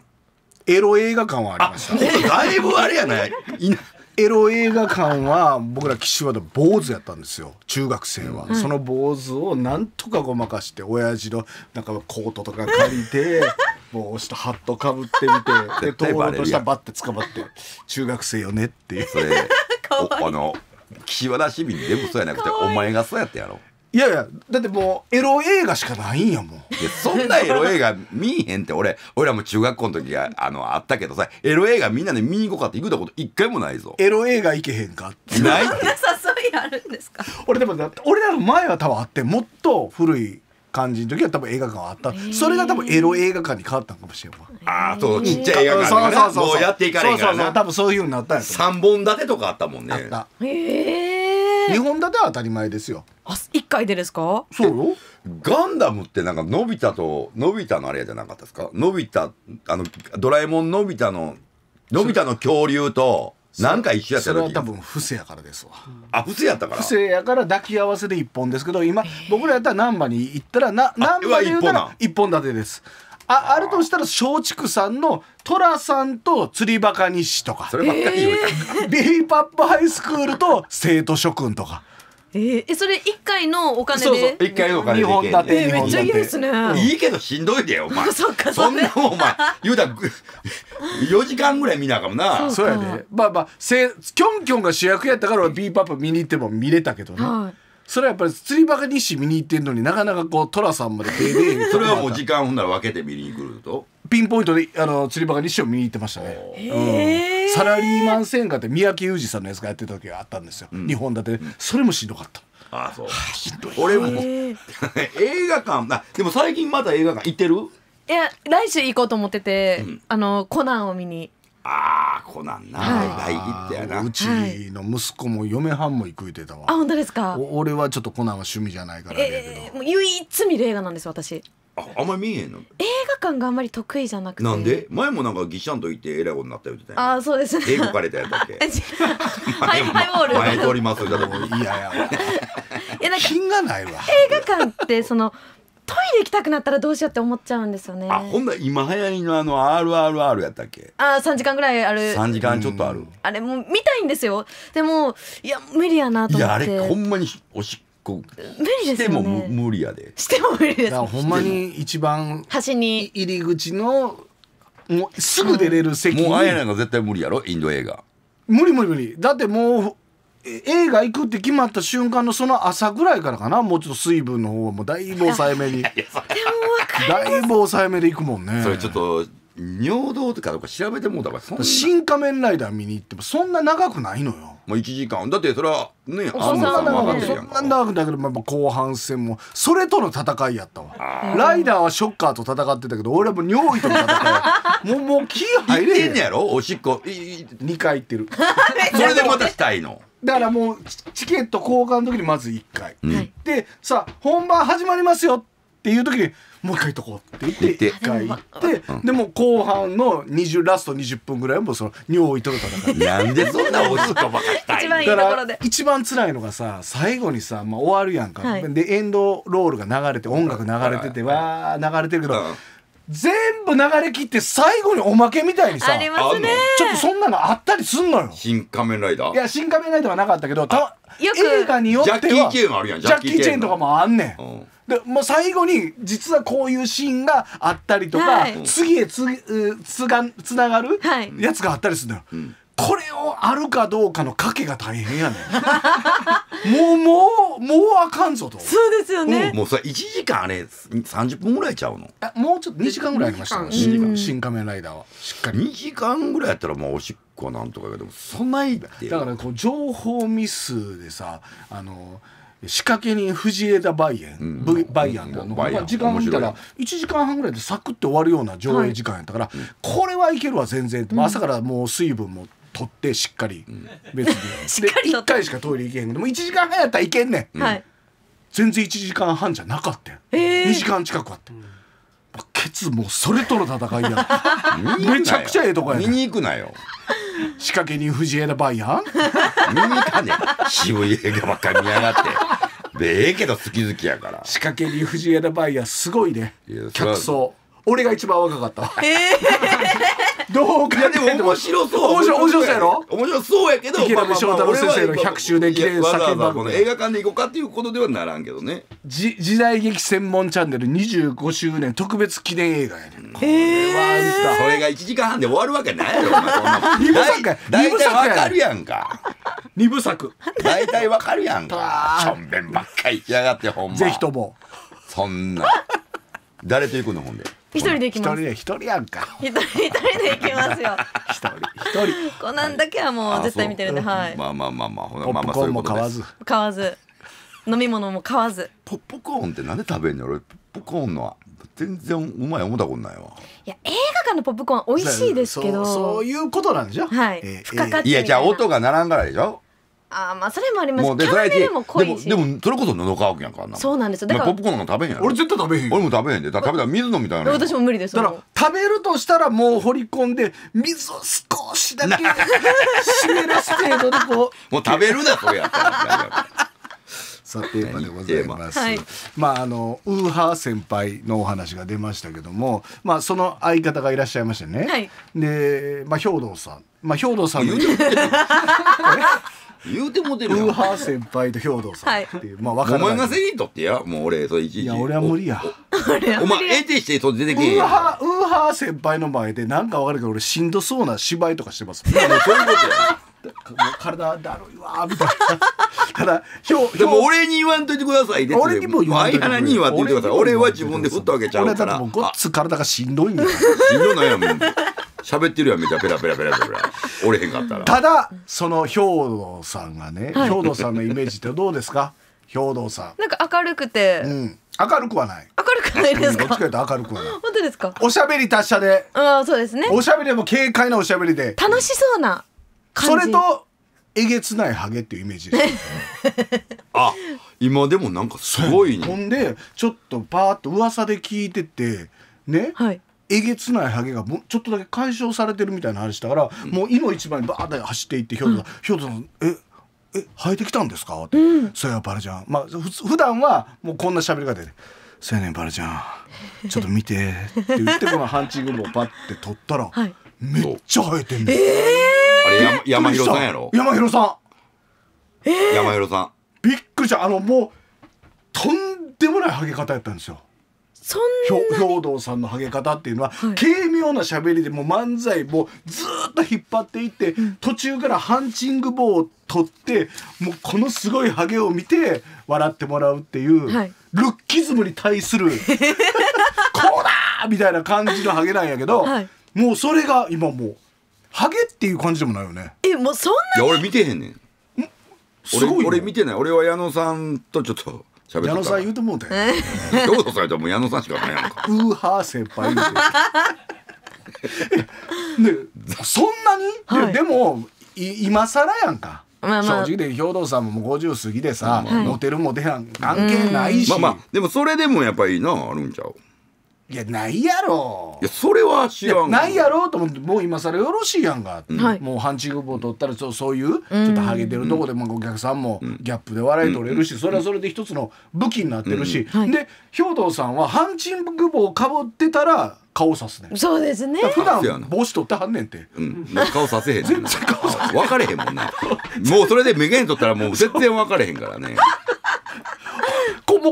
エロ映画館はありましただいぶあれやないいなエロ映画館は僕ら岸和田坊主やったんですよ中学生は、うん、その坊主をなんとかごまかして親父のなんかコートとか借りて 帽子とハットかぶってみてで灯籠としたバッて捕まって「中学生よね」っていう。それあの岸和田市民でもそうやなくてお前がそうやったやろいやいやだってもうエロ映画しかないんやもんいやそんなエロ映画見えへんって俺俺らも中学校の時があのあったけどさエロ映画みんなで見に行こうかって行くたこと一回もないぞエロ映画行けへんかってないって誘いあるんですか俺でも俺らの前は多分あってもっと古い感じの時は多分映画館はあった、それが多分エロ映画館に変わったのかもしれない、ああとちっちゃい映画館が、もうやっていかないからなそうそうそう多分そういうふうになったんや3本立てとかあったもんねあったへえ2本立ては当たり前ですよあ一回でですかそうよガンダムってなんかのび太とのび太のあれじゃなかったですかのび太あのドラえもんのび太ののび太の恐竜と何回引き出した時それは多分伏せやからですわ、あ伏せやったから伏せやから抱き合わせで一本ですけど今僕らやったら難波に行ったらな難波で言うたら1本立てですああるとしたら松竹さんの寅さんと釣りバカ西」とかそればっかり言う、えー、ビーパップハイスクールと生徒諸君とか。えー、えそれ一回のお金そうそう一回のお金で本立て、えー、めっちゃいいですねいいけどしんどいでお前 そかそんなもんお前言うたら4 時間ぐらい見なあかもなそうやでまあまあせキョンキョンが主役やったからビーパップ見に行っても見れたけどね、はいそれはやっぱり釣りバカ日誌見に行ってんのになかなかこう寅さんまでそれはもう時間ほんなら分けて見に来るとピンポイントであの釣り場が日を見に行ってましたね、サラリーマン専科って三宅裕二さんのやつがやってた時があったんですよ、日本だってそれもしんどかった。あそう、俺も映画館あでも最近まだ映画館行ってるいや来週行こうと思ってて、あのコナンを見にああコナンな、はい、うちの息子も嫁はんも行くってたわ、あ本当ですか俺はちょっとコナンは趣味じゃないからあ唯一見る映画なんです私ああんまり見えへんの映画館があんまり得意じゃなくてなんで前もなんかギシャンと言ってえらいことになったよみたああそうですね英語かれたやっだっけ ハイハイボール前通りますいやいやいや品がないわ映画館ってそのトイレ行きたくなったらどうしようって思っちゃうんですよねあほんな今流行りのあの RRR やったっけあ3時間ぐらいある3時間ちょっとあるあれもう見たいんですよでもいや無理やなと思っていやあれほんまにおしっこ無理ですよねしても無理やでしても無理ですほんまに一番端に入り口のもうすぐ出れる席に、もうあやないの絶対無理やろインド映画無理無理無理だってもう映画行くって決まった瞬間のその朝ぐらいからかなもうちょっと水分の方はもうだいぶ抑えめに だいぶ抑えめで行くもんねそれちょっと尿道とかとか調べてもだからそ新仮面ライダー見に行ってもそんな長くないのよもう1時間だってそれはねあんさんもかんそんな長くないけど、まあ、後半戦もそれとの戦いやったわライダーはショッカーと戦ってたけど俺はもう尿意との戦い もうもう気入れへんねやろおしっこ2回行ってる それでまたしたいのだからもうチケット交換の時にまず1回、うん、て、さあ本番始まりますよっていう時に「もう一回行っとこうって言って一回行ってでも後半の20ラスト20分ぐらいもその尿とるとからなんでそんなおっばか一番いいところで一番辛いのがさ最後にさ、まあ、終わるやんか、はい、でエンドロールが流れて音楽流れてて、わー流れてるけど、全部流れ切って最後におまけみたいにさありますねちょっとそんなのあったりすんのよ新仮面ライダーいや新仮面ライダーはなかったけどた映画によってはジャッキー・チェーンとかもあんねん、うんで、まあ、最後に実はこういうシーンがあったりとか、はい、次へつつがつながるやつがあったりするんだよ。はいこれをあるかどうかの賭けが大変やね もうもうもうあかんぞとそうですよね、うん、もうさ1時間あれ30分ぐらいちゃうのもうちょっと2時間ぐらいありましたね新仮面ライダーはしっかり2時間ぐらいやったらもうおしっこなんとかけどそんないだからこう情報ミスでさあの仕掛け人藤枝梅園、うん、梅園の、うん、時間見たら1時間半ぐらいでサクッて終わるような上映時間やったから、はい、これはいけるわ全然、うん、朝からもう水分も取ってしっかり、うん、別に しっかり1回しかトイレ行けへんけども1時間半やったらいけんねん、はい、全然1時間半じゃなかったよ、えー、2時間近くあって。ケツもそれとの戦いや めちゃくちゃええとこや、ね、見に行くなよ仕掛け人藤枝バイヤン見に行かねえ渋い映画ばっかり見やがってでええけど好き好きやから仕掛けに藤枝バイヤーすごいねい客層俺が一番若かったわええどうかいでも面白そう面白面白そうやろ面白そうやけど池波翔太郎先生の100周年記念作品この映画館で行こうかっていうことではならんけどねじ時代劇専門チャンネル25周年特別記念映画やねんこれはあんたそれが1時間半で終わるわけないやろ2 部作や大体わかるやんか2部作大体わかるやんかしょんべんばっかりやがってほんまぜひともそんな誰と行くのほんで一人で行きます一人やんか 一人一人で行きますよ一人一人コナンだけはもう絶対見てるんで、はい、まあまあまあまあほなまあまあそうい買わず買わず飲み物も買わずポップコーンってなんで食べんの俺ポップコーンのは全然うまい思ったことないわいや映画館のポップコーン美味しいですけどそういうことなんでしょはい、えー、付加価値いやじゃ音がならんからでしょああまあそれもありますもうでキャラメルも濃いしでもでもそれこそ布川くやんからなそうなんですよだからポップコーンなんか食べへんやろ俺絶対食べへん俺も食べへんでだ食べたら水飲みたいな私も無理ですだから食べるとしたらもう掘り込んで水を少しだけ 湿らす程度でこうもう食べるなそれやったらさテーマでございます。はい、まああのウーハー先輩のお話が出ましたけども、まあその相方がいらっしゃいましてね。はい、で、まあ兵藤さん、まあ兵藤さんの言うてもてるやウーハー先輩と兵藤さんっていう、まあ分かお前がい責とってやもう俺それいちいちいや俺は無理やおお前得てしてそ出てウけえーハーウーハー先輩の前でなんか分かるけど俺しんどそうな芝居とかしてますいやもうそういうことや 体だるいわーみたいなただひょ でも俺に言わんといてくださいで俺にも言わんといてくれ相原に言わてださい俺は自分で振ったわけちゃうか俺だらもうごっつ体がしんどいんだしんどないやもん喋ってるやんめちゃペラペラペラペラペラ折れへんかったらただその兵頭さんがね、はい、兵頭さんのイメージってどうですか兵頭さんなんか明るくて、うん、明るくはない明るくないですかどっちかというと明るくはない本当ですかおしゃべり達者であそうですねおしゃべりも軽快なおしゃべりで楽しそうなそれとえげつないハゲっていうイメージです、ね、あ今でもなんかすごいねほんでちょっとパーッと噂で聞いててね、はい、えげつないハゲがもうちょっとだけ解消されてるみたいな話だから、うん、もう今一番にバーって走っていってひょうた、ん、ひょうたんええ生えてきたんですか?」って、うん「そうやばラちゃん」まあふ普段はもうこんな喋り方で、ね「そうやねんばるちゃん ちょっと見て」って言ってこのハンチングをパッて取ったら、はい、めっちゃ生えてんねん。あれ山広さんやろ山広さん、えー、山広さんびっくりしたあのもうとんでもないハゲ方やったんですよそんな兵藤さんのハゲ方っていうのは、はい、軽妙な喋りでも漫才もずっと引っ張っていって、うん、途中からハンチング棒を取ってもうこのすごいハゲを見て笑ってもらうっていう、はい、ルッキズムに対する こうだみたいな感じのハゲなんやけど、はい、もうそれが今もうハゲっていう感じでもないよね。えもうそんな俺見てへんねん。俺俺見てない俺は矢野さんとちょっと矢野さん言うてもうてど うされも矢野さんしかないやんかウーハー先輩言うて でそんなに、はい、でもい今更やんかまあまあ、正直で兵藤さんも50過ぎでさ、はい、モテるモテやん関係ないし、まあまあでもそれでもやっぱりなあるんちゃういやないやろいやそれは知らんないやろうと思ってもう今更よろしいやんか、もうハンチングボ取ったらそうそういうちょっとハゲてるとこで、まあ、お客さんもギャップで笑い取れるし、それはそれで一つの武器になってるし、で兵藤さんはハンチングボをかぶってたら顔さすねそうですね普段帽子取ってはんねんて、うん、顔させへん 全然顔させへん分かれへんもんなもうそれでげん取ったらもう全然分かれへんからね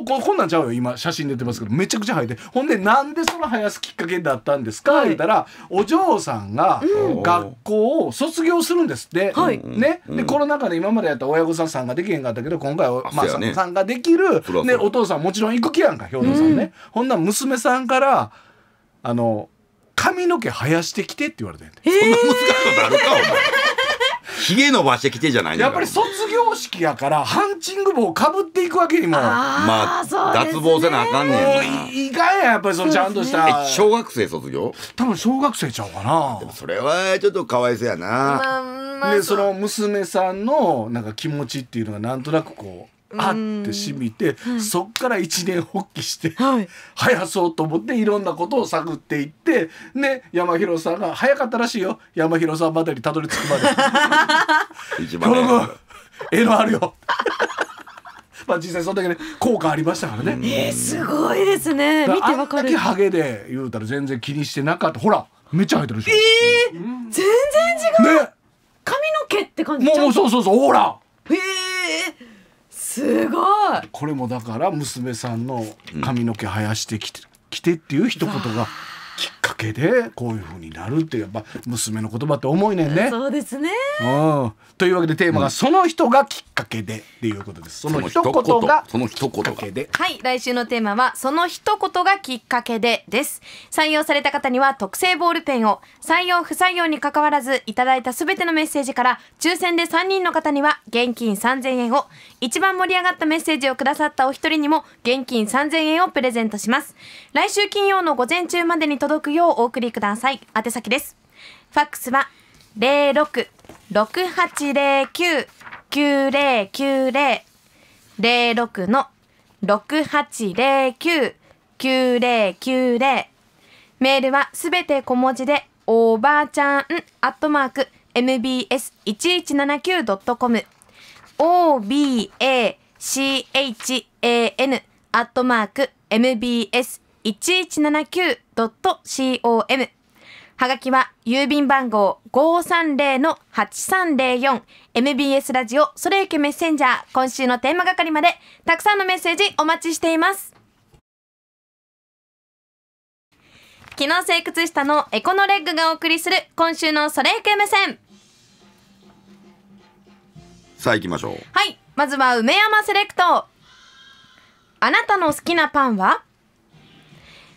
僕こんなんちゃうよ今写真出てますけどめちゃくちゃ生えてほんでなんでその生やすきっかけだったんですか、はい、言ったらお嬢さんが学校を卒業するんですって、はい、ね、でコロナ禍で今までやった親御さん参加できへんかったけど今回は、まあね、参加できるでお父さんもちろん行く気やんか兵頭さんね、うん、ほんな娘さんからあの髪の毛生やしてきてって言われてんそんな難しいことあるかお前ひげ伸ばしてきてじゃないやっぱり卒業式やからハンチング帽かぶっていくわけにもまあ、脱帽せなあかんねんいいかんややっぱりそのちゃんとした、ね、小学生卒業多分小学生ちゃうかなでもそれはちょっとかわいそうやな、ままでその娘さんのなんか気持ちっていうのがなんとなくこうあってしみて、そっから一年発起して、はい、生やそうと思っていろんなことを探っていってね山広さんが早かったらしいよ山広さんまでにたどり着くまで。一番えのあるよまあ実際その時けね効果ありましたからね、えー、すごいですね見てわかるあんだけハゲで言うたら全然気にしてなかったほらめっちゃ生えてるでしょえー、うん、全然違う、ね、髪の毛って感じもうそうそうそうほらへえー、すごいこれもだから娘さんの髪の毛生やしてきて,、きてっていう一言がきっっけでこういうふうになるってやっぱ娘の言葉って重いねんね。そうですねというわけでテーマが「その人がきっかけで」っていうことです。その一言がその一言がはい来週のテーマは「その一言がきっかけで」です採用された方には特製ボールペンを採用不採用にかかわらずいただいたすべてのメッセージから抽選で3人の方には現金3000円を一番盛り上がったメッセージをくださったお一人にも現金3000円をプレゼントします来週金曜の午前中までに届くようをお送りください。宛先です。ファックスは零六六八零九九零九零零六の六八零九九零九零メールはすべて小文字でおばあちゃんアットマーク mbs 一一七九ドットコム o b a c h a n アットマーク mbs 1179.com はがきは郵便番号 530-8304MBS ラジオそれゆけメッセンジャー今週のテーマ係までたくさんのメッセージお待ちしています機能性靴下のエコノレッグがお送りする今週のそれゆけ目線さあ行きましょうはいまずは梅山セレクトあなたの好きなパンは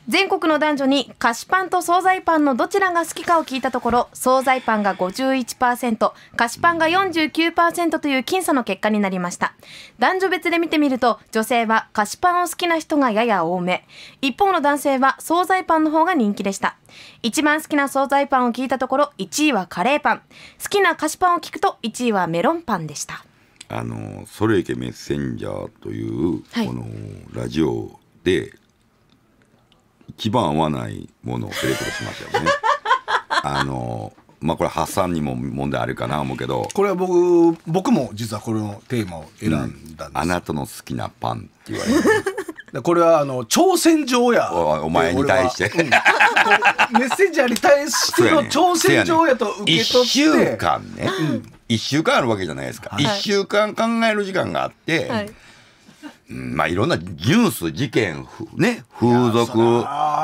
全国の男女に菓子パンと惣菜パンのどちらが好きかを聞いたところ惣菜パンが51%菓子パンが49%という僅差の結果になりました男女別で見てみると女性は菓子パンを好きな人がやや多め一方の男性は惣菜パンの方が人気でした一番好きな惣菜パンを聞いたところ1位はカレーパン好きな菓子パンを聞くと1位はメロンパンでしたあのソレイケメッセンジャーという、はい、このラジオで牙合わないものをセレクトしましたよね あのまあこれ破産にも問題あるかな思うけどこれは僕僕も実はこれのテーマを選んだんです、うん、あなたの好きなパンって言われる これはあの挑戦状やお前に対して、うん、メッセンジャーに対しての挑戦状やと受け取って、ね、1週間ね、うん、1週間あるわけじゃないですか、はい、1週間考える時間があって、はいまあいろんなニュース、事件、ね、風俗、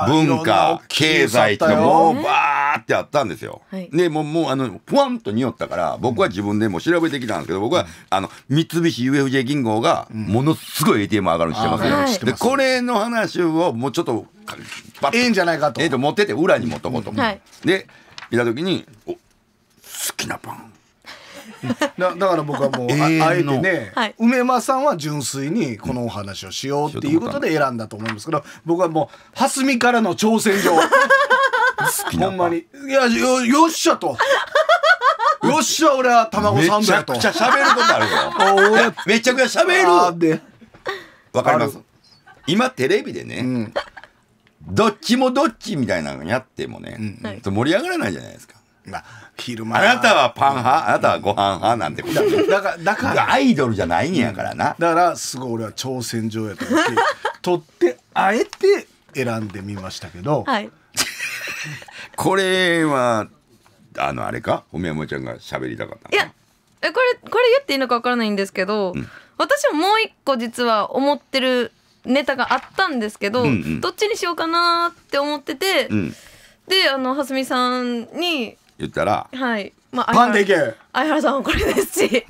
文化、経済ってもうバーってあったんですよ。で、もう、もうあの、ポワンと匂ったから、僕は自分でも調べてきたんですけど、僕は、あの、三菱 UFJ 銀行が、ものすごい ATM 上がるにしてますよ、ね。はい、で、これの話をもうちょっと、バッええんじゃないかと。ええと、持ってて裏に持っとこと思で、いた時に、お、好きなパン。だから僕はもうあ,、えてね、はい、梅間さんは純粋にこのお話をしようっていうことで選んだと思うんですけど僕はもう蓮見からの挑戦状ほんまにいやよよっしゃと。よっしゃ俺は卵サンドやとめちゃくちゃ喋ることあるよめちゃくちゃ喋るわかります今テレビでね、うん、どっちもどっちみたいなのやってもね、うん、盛り上がらないじゃないですかまあ、昼間あなたはパン派、あなたはご飯派なんてだだからだからアイドルじゃないんやからな、だからすごい俺は挑戦状やと思って 取ってあえて選んでみましたけど、はい、これはあのあれかおみやもちゃんが喋りたかったいやこれこれ言っていいのか分からないんですけど、うん、私ももう一個実は思ってるネタがあったんですけど、うんうん、どっちにしようかなって思ってて、うん、であの蓮見さんに言ったら、はいまあ、パンでいけ相原さんこれですし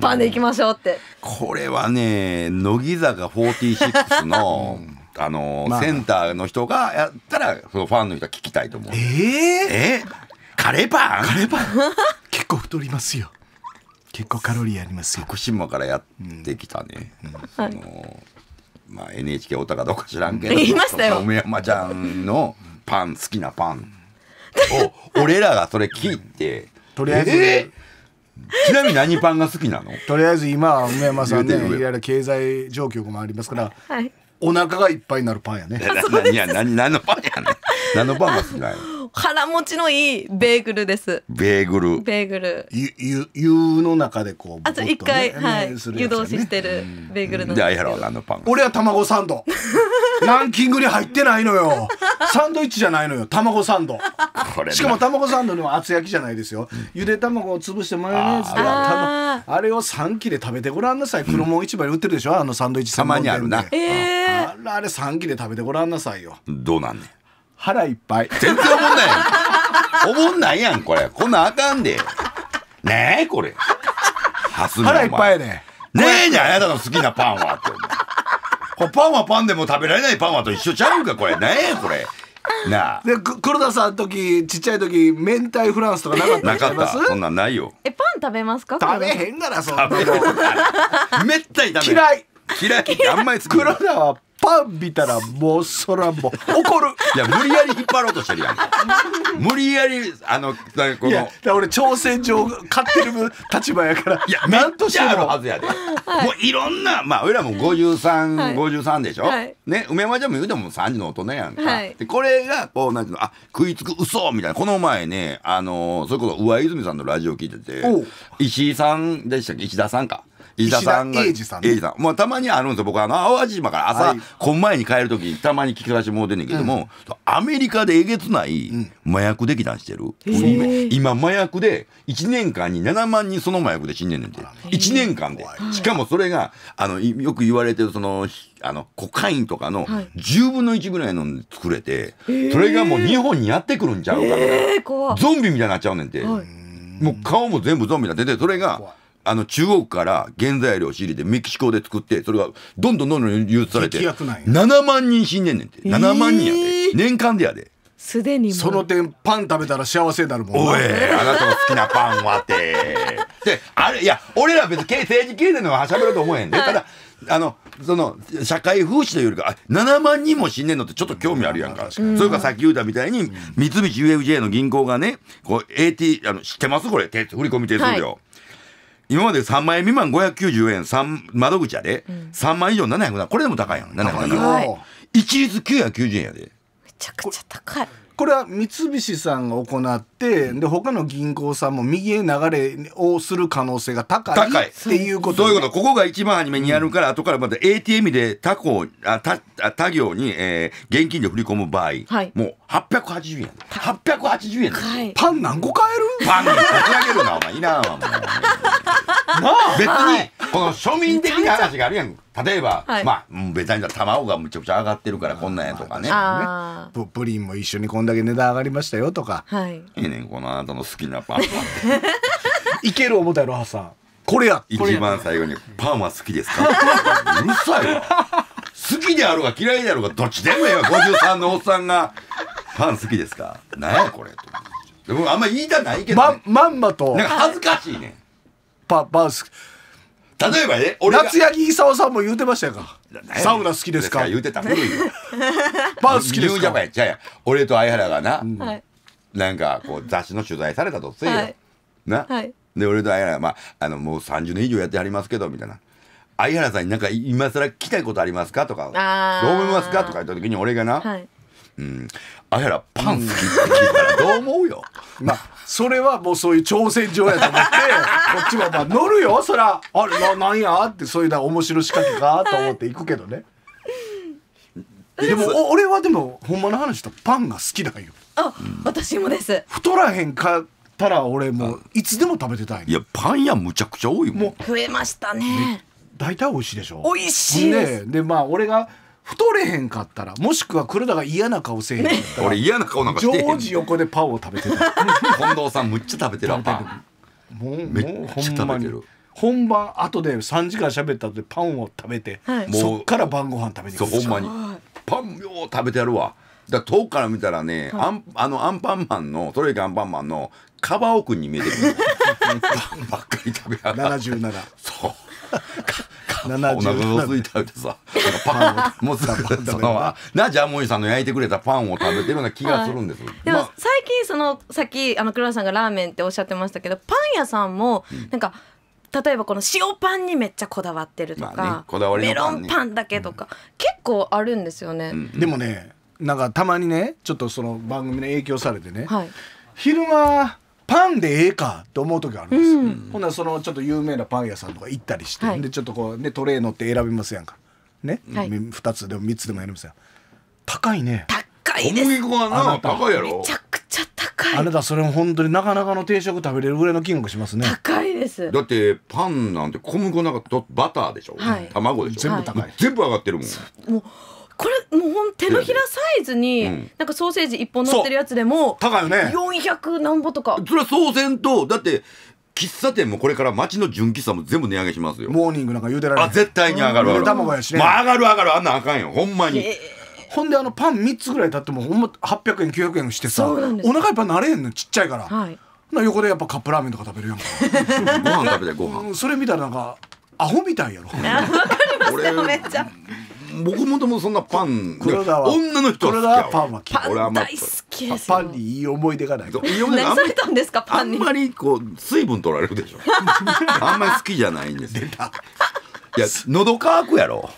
パンでいきましょうってこれはね乃木坂46のあの、まあ、センターの人がやったらそのファンの人は聞きたいと思うえー、えカレーパンカレーパン 結構太りますよ結構カロリーありますよ徳島からやってきたね、うん、その、はまあ、NHK おたかどうか知らんけど、言いましたよ。富山ちゃんのパン、好きなパン。俺らがそれ聞いてとりあえず、えー、ちなみに何パンが好きなのとりあえず今は梅山さんねいわゆる経済状況もありますから、はい、お腹がいっぱいになるパンやね。何や何何のパンやね。何のパンが好きなの。腹持ちのいいベーグルですベーグルベーグルゆゆ湯の中でこうあと一回、はい、湯通ししてるベーグルのじゃあやろうあのパン俺は卵サンド ランキングに入ってないのよサンドイッチじゃないのよ卵サンドしかも卵サンドの厚焼きじゃないですよゆで卵を潰してマヨネーズでああれを三切れ食べてごらんなさい黒門市場に売ってるでしょあのサンドイッチたまにあるな、えあれ三切れ食べてごらんなさいよどうなんね腹いっぱい全然おもんないおもんないやんこれこんなんあかんでねえこれ腹いっぱいやねねえにあなたの好きなパンはってこパンはパンでも食べられないパンはと一緒ちゃうんかこれねえこれなあで黒田さん時ちっちゃい時明太フランスとかなかったなかったそんなんないよえパン食べますか食べへんからそんなもんめったに食べ嫌い嫌いあんまり黒田はパン見たらもうそらもう怒るいや無理やり引っ張ろうとしてるやん 無理やりあのこの俺挑戦状勝ってる立場やからいやなんとしてもあるはずやで、はい、もういろんなまあ俺らも5353、はい、53でしょ、はい、ね梅山ちゃんも言うても3時の大人やんか、はい、でこれがこうなんていうのあ食いつく嘘みたいなこの前ねあのそれこそ上泉さんのラジオ聞いてて石井さんでしたっけ石田さんか飯田さんが。英二さん、さん。もうたまにあるんですよ。僕、あの、淡路島から朝、はい、こん前に帰るとき、たまに聞き出しもうてんねんけども、うん、アメリカでえげつない麻薬劇団してる。うん、今、麻薬で、1年間に7万人その麻薬で死んでんねんて。1年間で。しかもそれが、あの、よく言われてる、その、あの、コカインとかの10分の1ぐらいの作れて、はい、それがもう日本にやってくるんちゃうかみな。ゾンビみたいになっちゃうねんて。はい、もう顔も全部ゾンビになってて、それが、あの中国から原材料仕入れてメキシコで作ってそれがどんどんどんどん流通されて7万人死んでんねんって7万人やで、年間でやですでにその点パン食べたら幸せになるもんおいあなたの好きなパンはってであれいや俺ら別に政治経済のはしゃべると思えへんで、ね、ただあのその社会風刺というよりか7万人も死んでんのってちょっと興味あるやんか、うん、それかさっき言うたみたいに、うん、三菱 UFJ の銀行がねこう AT あの知ってますこれ振込手数料。はい今まで3万円未満590円窓口やで、うん、3万以上700円これでも高いやん700円一律990円やでめちゃくちゃ高いこれは三菱さんが行ってで他の銀行さんも右へ流れをする可能性が高い高いっていうこと、ね、そういうことここが一番初めにやるから、うん、後からまた ATM で他行あ他他行に、えー、現金で振り込む場合、はい、もう百八十円百八十円、パン何個買えるパン立ち上げるなお前いらんわもう別に、この庶民的な話があるやん例えば、まあ、別ベタに卵がむちゃくちゃ上がってるからこんなんやとかねプリンも一緒にこんだけ値段上がりましたよとか、いい、ねんこのあなたの好きなパン いける思ったやろはさんこれや一番最後に「パンは好きですか?」うるさいわ好きであるが嫌いであるがどっちでもええわ53のおっさんがファン好きですか何やこれでもあんま言いたないけど、ね、ままんまとなんか恥ずかしいねパパン例えばね俺夏柳功さんも言うてましたよかサウナ好きですか言うてた古いよ パン好きですか言うじゃや俺と相原がな、うん、なんかこう雑誌の取材されたとせよ、はい、な、はい、で俺と相原が、まあ、あのもう30年以上やってはりますけどみたいな相原さんになんか今更聞きたいことありますかとかどう思いますかとか言った時に俺がな、はい、うんあやらパン好きって聞いたらどう思うよ。まあ、それはもうそういう挑戦状やと思って、こっちはまあ乗るよ、そりゃあれ、ななんやって、そういうな面白仕掛けかと思って行くけどね。でもお俺はでもほんまの話とパンが好きだよあ、私もです太らへんかったら俺もういつでも食べてたいいやパン屋むちゃくちゃ多いもんもう増えましたね大体美味しいでしょ美味しいですででまあ俺が太れへんかったらもしくは黒田が嫌な顔せえへんかったら 俺嫌な顔なんかしてへんージ横でパンを食べてた 近藤さんむっちゃ食べてるパン もうめっちゃ食べてる本番後で3時間喋った後でパンを食べて、はい、そっから晩ご飯食べてそうほんまにパンよう食べてやるわだ遠くから見たらね、はい、あんあのアンパンマンのトレイカアンパンマンのカバオ君に見えてくるばっかり食べやがって77そうお腹が空いたってさパンを持つそのまなジャムイさんの焼いてくれたパンを食べてるような気がするんです、はい、でも最近そのさっきあの黒田さんがラーメンっておっしゃってましたけどパン屋さんもなんか、例えばこの塩パンにめっちゃこだわってるとか、まあね、こだわりメロンパンだけとか、うん、結構あるんですよね、うん、でもねなんかたまにねちょっとその番組の影響されてね、はい、昼間パンでええかと思う時あるんですうん、ほんならそのちょっと有名なパン屋さんとか行ったりして、はい、でちょっとこうねトレー乗って選びますやんかね、はい、2つでも3つでもやりますやん高いね高いね小麦粉がな高いやろめちゃくちゃ高いあなたそれも本当になかなかの定食食べれるぐらいの金額しますね高いですだってパンなんて小麦粉なんかとバターでしょ、はい、卵でしょ全部高い、全部上がってるもんもうこれもう手のひらサイズになんかソーセージ1本乗ってるやつでも高いよね400何ぼとかそれはそ然とだって喫茶店もこれから街の純喫茶も全部値上げしますよモーニングなんか茹でられるあ絶対に上がる、うん、卵やしねまあ、上がる上がるあんなあかんよほんまに、ほんであのパン3つぐらいたってもほんま800円900円してさお腹いっぱいなれへんのちっちゃいから、はい、な横でやっぱカップラーメンとか食べるやんかご飯食べてご飯、うん、それ見たらなんかアホみたいやろ 俺めっちゃ僕もともそんなパン女の人はパンは俺は大好きですパンにいい思い出がない何されたんですかパンにあんまりこう水分取られるでしょ あんまり好きじゃないんですよいや喉乾くやろ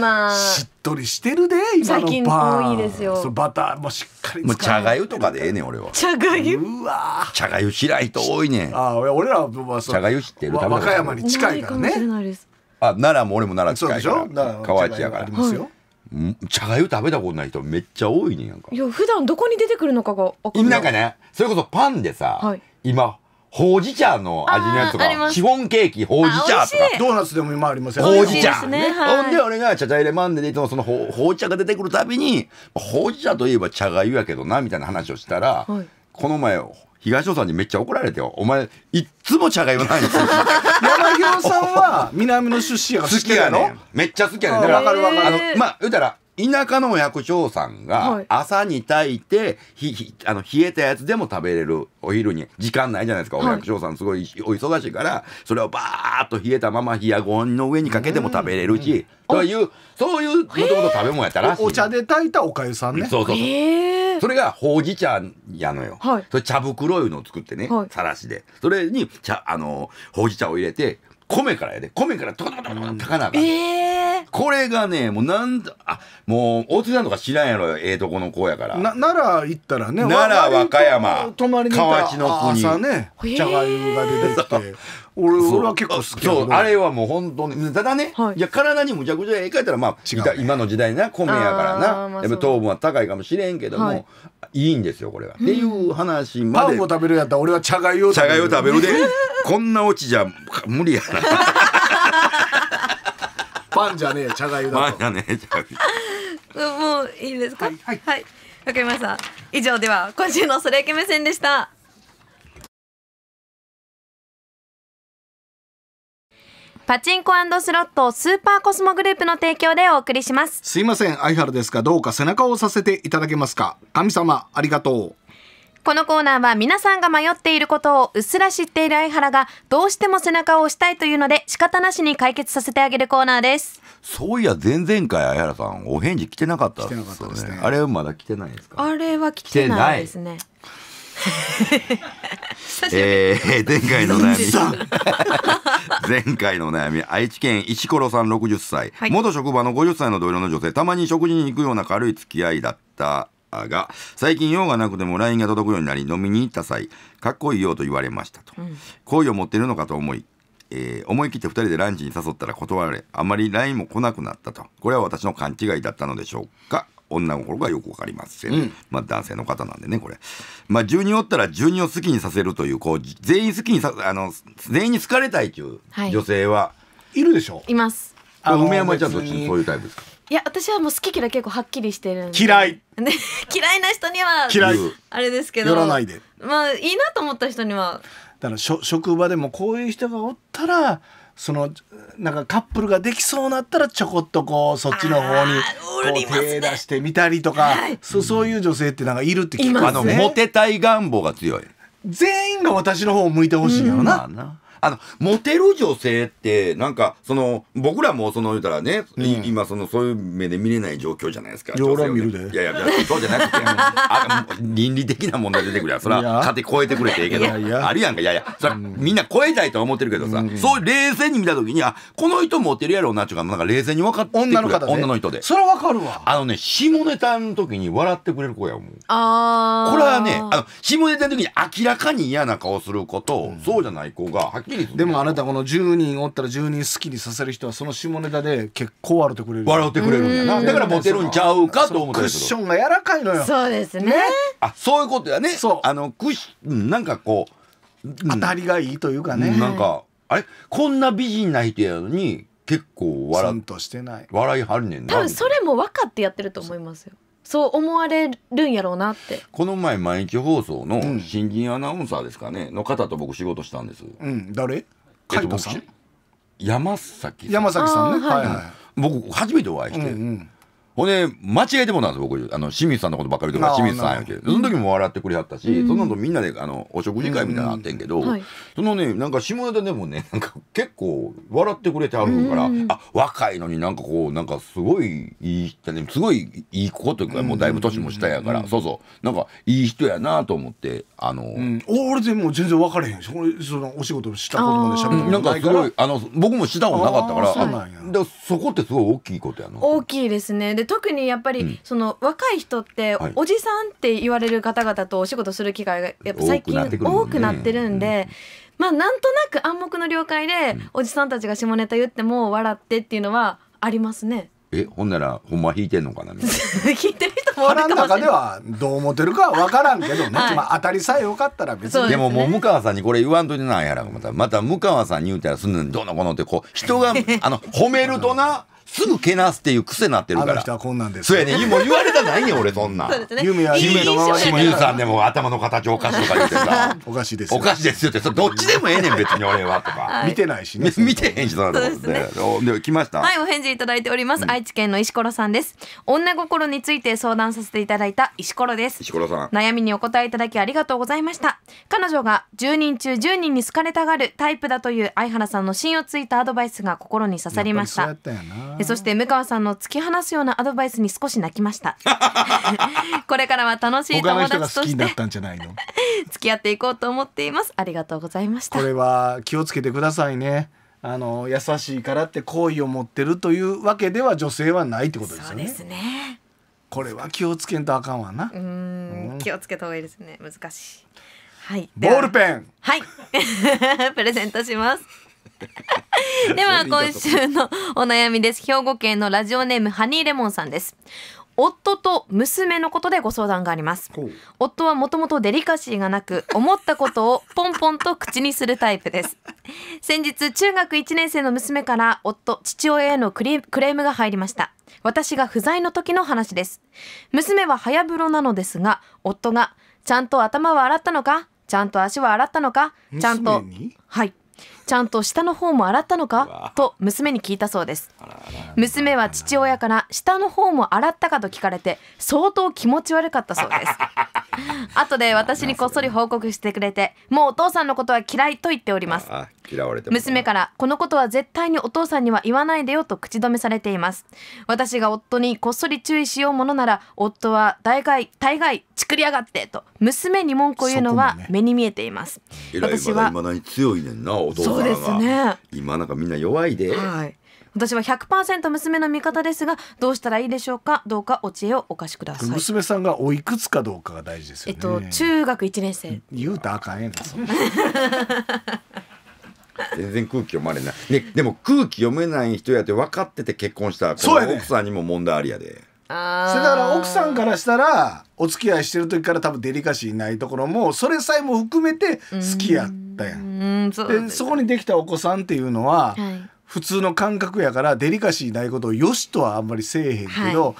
まあ、しっとりしてるで今のパンそバターもしっかりもう茶がゆとかでええねん俺は茶がゆうわ茶がゆ知らん人多いねんあ俺らは茶がゆ知ってる和歌山に近いからねかもしれないですあ奈良も俺も奈良そうでしょ河内やからありますよ、茶がゆ食べたことない人めっちゃ多いねやんかいや普段どこに出てくるのかが分かんないんかねそれこそパンでさ、はい、今ほうじ茶の味のやつとかシフォンケーキほうじ茶とかドーナツでも今ありますよほうじ茶ほんで俺が茶茶入れマンデでいつもそのほほうじ茶が出てくるたびにほうじ茶といえば茶がゆやけどなみたいな話をしたら、はいこの前東野さんにめっちゃ怒られてよ。お前、いっつも茶が言わないんですよ。山際さんは南の出身やから好きやねめっちゃ好きやねん。だから、あの、まあ、言うたら、田舎の役所さんが朝に炊いて、はい、ひひあの冷えたやつでも食べれるお昼に時間ないじゃないですか、はい、お役所さんすごいお忙しいからそれをバーッと冷えたまま冷やご飯の上にかけても食べれるし、というそういうもともと食べ物やったらしいお茶で炊いたおかゆさんねそうそうそうそれがほうじ茶やのよ、はい、それ茶袋いうのを作ってねさらしでそれに茶あのほうじ茶を入れて米からやで米からトコトコトコトコ炊かなあかん、えーこれがねもうなんだあもう大津さんとか知らんやろええー、とこの子やからな奈良行ったらね奈良和歌山泊まりに河内の国朝ね茶がゆが出てきて俺俺は結構好きそうあれはもう本当にただね、はい、いや体にむちゃくちゃええかいったらまあ、ね、今の時代な米やからな、やっぱ糖分は高いかもしれんけども、はいいいんですよこれは、うん、っていう話までパンを食べるやったら俺は茶がゆを食べる茶がゆを食べるでこんなオチじゃ無理やな パンじゃねえ茶がゆだと。ねえじゃうんもういいですかはいはいわ、かりました以上では今週のそれイケ目線でしたパチンコスロットスーパーコスモグループの提供でお送りしますすいません相原ですがどうか背中をさせていただけますか神様ありがとうこのコーナーは皆さんが迷っていることをうっすら知っている相原がどうしても背中を押したいというので仕方なしに解決させてあげるコーナーですそういや前々回相原さんお返事来てなかったですよね、ね、あれはまだ来てないですかあれは来てないですね えー、前回の悩み前回の悩み愛知県石ころさん60歳、はい、元職場の50歳の同僚の女性たまに食事に行くような軽い付き合いだったが最近用がなくても LINE が届くようになり飲みに行った際かっこいいよと言われましたと、好、意、を持っているのかと思い、えー、思い切って2人でランチに誘ったら断られあまり LINE も来なくなったとこれは私の勘違いだったのでしょうか女心がよくわかりません、うん、まあ男性の方なんでねこれまあ10人おったら10人を好きにさせるというこう全員好きにさあの全員に好かれたいという女性は、はい、いるでしょういますあ梅山ちゃんどっちそういうタイプですかいや私はもう好き嫌い結構はっきりしてるんで嫌い 嫌いな人には嫌いあれですけど寄らないでまあいいなと思った人にはだから職場でもこういう人がおったらそのなんかカップルができそうなったらちょこっとこうそっちの方にこう手出してみたりとか、そそういう女性ってなんかいるって聞く、あのモテたい願望が強い全員が私の方を向いてほしいよな、うんあの、モテる女性って、なんか、その、僕らも、その、言うたらね、うん、今、その、そういう目で見れない状況じゃないですか。いや、見るで。いやいや、そうじゃなくて、あ倫理的な問題出てくるやん。そら、勝手超えてくれていいけど、あるやんか、いやいや、そら、みんな超えたいと思ってるけどさ、うん、そう、冷静に見たときに、あ、この人モテるやろうな、ちゅうか、なんか冷静に分かって女の方で。女の人で。それは分かるわ。あのね、下ネタの時に笑ってくれる子やもん。あこれはね、あの、下ネタの時に明らかに嫌な顔する子と、そうじゃない子が、でもあなたこの10人おったら10人好きにさせる人はその下ネタで結構笑ってくれる笑ってくれるんだなだからモテるんちゃうかと思ってクッションが柔らかいのよそうですねあそういうことやねあのクッなんかこう、当たりがいいというかね、なんかあれこんな美人な人やのに結構笑してない笑いはるねんな多分それも分かってやってると思いますよそう思われるんやろうなってこの前毎日放送の新人アナウンサーですかね、の方と僕仕事したんです、うん、誰えっ海人さん山崎さん山崎さんねはいはい僕初めてお会いして、うんうんほんで、間違えてもなんですよ、僕、あの、清水さんのことばっかり言うから、清水さんやけど、その時も笑ってくれはったし、うん、その後みんなで、あの、お食事会みたいなのあってんけど、うんはい、そのね、なんか下ネタでもね、なんか結構笑ってくれてはるから、うん、あ、若いのになんかこう、なんかすごいいい人ね、すごいいい子というか、もうだいぶ年も下やから、そうそう、なんかいい人やなと思って、あの、俺でも全然分かれへんし、そのお仕事したことまでべってなんかすごい、あの、僕もしたことなかったから、そそこってすごい大きいことやの。大きいですね。で特にやっぱり、うん、その若い人って、はい、おじさんって言われる方々とお仕事する機会がやっぱ最近多くなってるんで。まあ、なんとなく暗黙の了解で、おじさんたちが下ネタ言っても笑ってっていうのはありますね。えほんならほんま引いてんのかなみたいな引 いてる人もなの中ではどう思ってるかは分からんけどね、はい、まあ当たりさえよかったら別にで、ね,、ももう向川さんにこれ言わんとなんやらまたまた向川さんに言うたらすんのにどうのこのってこう人が あの褒めるとなすぐけなすっていう癖になってるから。あの人はこんなんです。そうやね。もう言われたないね 俺、そんな。そうですね。夢のままに。ゆうさんでも頭の形おかしいとか言ってさ。おかしいです。おかしいですよって、どっちでもええねん、別に俺はとか。見てないしね。見てへんし、そうですね。来ました。はい、お返事いただいております。愛知県の石ころさんです。女心について相談させていただいた石ころです。石ころさん。悩みにお答えいただきありがとうございました。彼女が10人中10人に好かれたがるタイプだという相原さんの芯をついたアドバイスが心に刺さりました。そうやったよな。えそして向川さんの突き放すようなアドバイスに少し泣きました これからは楽しい友達として付き合っていこうと思っていますありがとうございましたこれは気をつけてくださいねあの優しいからって好意を持ってるというわけでは女性はないってことですよね。ねこれは気をつけんとあかんわな。うん、気をつけた方がいいですね。難しい。はい。ボールペン。はい。プレゼントします。では今週のお悩みです兵庫県のラジオネームハニーレモンさんです夫と娘のことでご相談があります夫はもともとデリカシーがなく思ったことをポンポンと口にするタイプです先日中学1年生の娘から夫父親へのクレームが入りました私が不在の時の話です娘は早風呂なのですが夫がちゃんと頭は洗ったのかちゃんと足は洗ったのかちゃんとはいちゃんと下の方も洗ったのかと娘に聞いたそうです娘は父親から下の方も洗ったかと聞かれて相当気持ち悪かったそうです 後で私にこっそり報告してくれてもうお父さんのことは嫌いと言っております娘からこのことは絶対にお父さんには言わないでよと口止めされています私が夫にこっそり注意しようものなら夫は大概大概作りやがってと娘に文句を言うのは目に見えています、ね、私は今に強いねんなお父さんそうですね今なんかみんな弱いで、はい、私は100%娘の味方ですがどうしたらいいでしょうかどうかお知恵をお貸しください娘さんがおいくつかどうかが大事ですよねえっと中学1年生言うたあかんやん全然空気読まれない、ね、でも空気読めない人やって分かってて結婚したらこの奥さんにも問題ありやで。だから奥さんからしたらお付き合いしてる時から多分デリカシーないところもそれさえも含めて好きやったやん。でそこにできたお子さんっていうのは、普通の感覚やからデリカシーないことをよしとはあんまりせえへんけど、はい、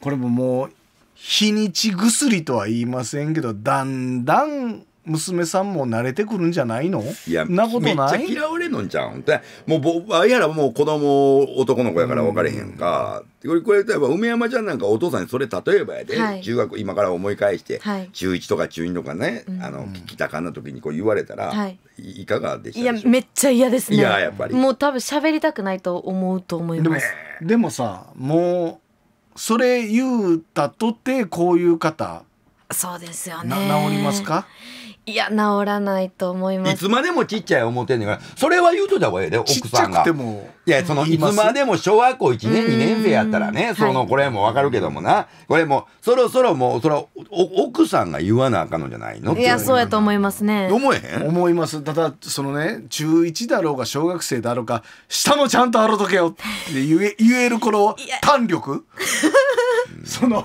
これももう日にち薬とは言いませんけどだんだん娘さんも慣れてくるんじゃないのいやなことないめっちゃ嫌われんのんじゃんもう僕あやらもう子供男の子やから分かれへんか、うん、これ例えば梅山ちゃんなんかお父さんにそれ例えばやで、はい、中学今から思い返して、はい、中1とか中2とかね、うん、あの聞きたかんな時にこう言われたら、い、いかがでしたいやめっちゃ嫌ですねいややっぱりもう多分喋りたくないと思うと思いますでもさもうそれ言うたとてこういう方そうですよね治りますかいや、治らないと思います。いつまでもちっちゃい思ってんねんから、それは言うといた方がええで、奥さんが。ちっちいや、その、いつまでも小学校1年、2年生やったらね、その、これもわかるけどもな、これも、そろそろもう、それ奥さんが言わなあかんのじゃないのいや、そうやと思いますね。思えへん思います。ただ、そのね、中1だろうが、小学生だろうが、下もちゃんとあるとけよって言え言える、頃、の、胆力 その、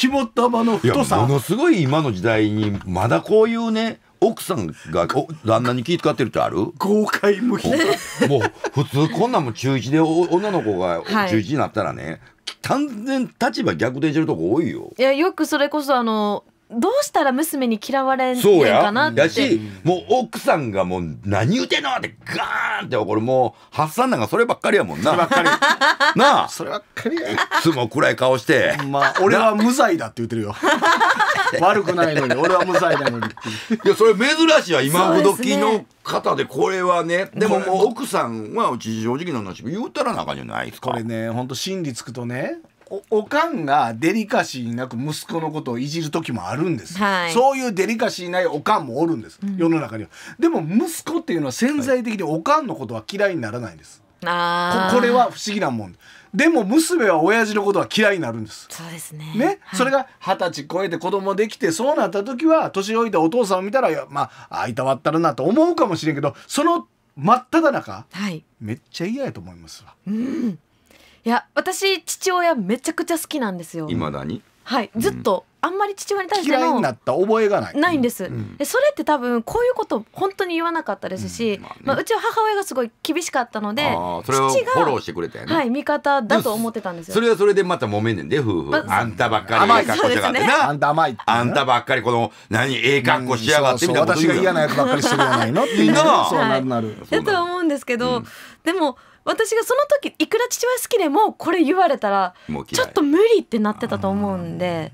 肝玉の太さものすごい今の時代にまだこういうね奥さんが旦那に気遣ってるってある豪快無比もう普通こんなんも中1で女の子が中1になったらね、はい完全立場逆転してるとこ多いよ。いやよくそれこそあのどうしたら娘に嫌われんそうかやなってだしもう奥さんがもう何言うてんのってガーンって怒るもう発散なんかそればっかりやもんなばっかり なあそればっかりやいつも暗い顔してまあ俺は無罪だって言ってるよ 悪くないのに俺は無罪なのにいやそれ珍しいわ今ほどきの方でこれはねでももう奥さんはうち正直な話言うたらなあかんじゃないですかこれね本当と心理つくとねおかんがデリカシーなく息子のことをいじる時もあるんです、はい、そういうデリカシーないおかんもおるんです、うん、世の中にはでも息子っていうのは潜在的におかんのことは嫌いにならないんです、はい、これは不思議なもんでも娘は親父のことは嫌いになるんですそうですねね、はい、それが二十歳超えて子供できてそうなった時は年老いたお父さんを見たらまああいたわったらなと思うかもしれんけどその真っ只中、はい、めっちゃ嫌やと思いますわ。うんいや私父親めちゃくちゃ好きなんですよいまだにはいずっと、あんまり父親に対しての嫌いになった覚えがないないんです、うん、それって多分こういうこと本当に言わなかったですし、うんまあね、まあ、うちは母親がすごい厳しかったのでそれをフォローしてくれたよねはい味方だと思ってたんですよそれはそれでまた揉めんねんで夫婦、まあ、んたばっかり甘い格好しやがってな、ね、あんた甘いあんたばっかりこの何ええ格好しやがってみたいな、うん、そうそう私が嫌なつばっかりするじゃないのっていうなそうなるなるだと思うんですけど、でも私がその時いくら父親好きでもこれ言われたらちょっと無理ってなってたと思うんで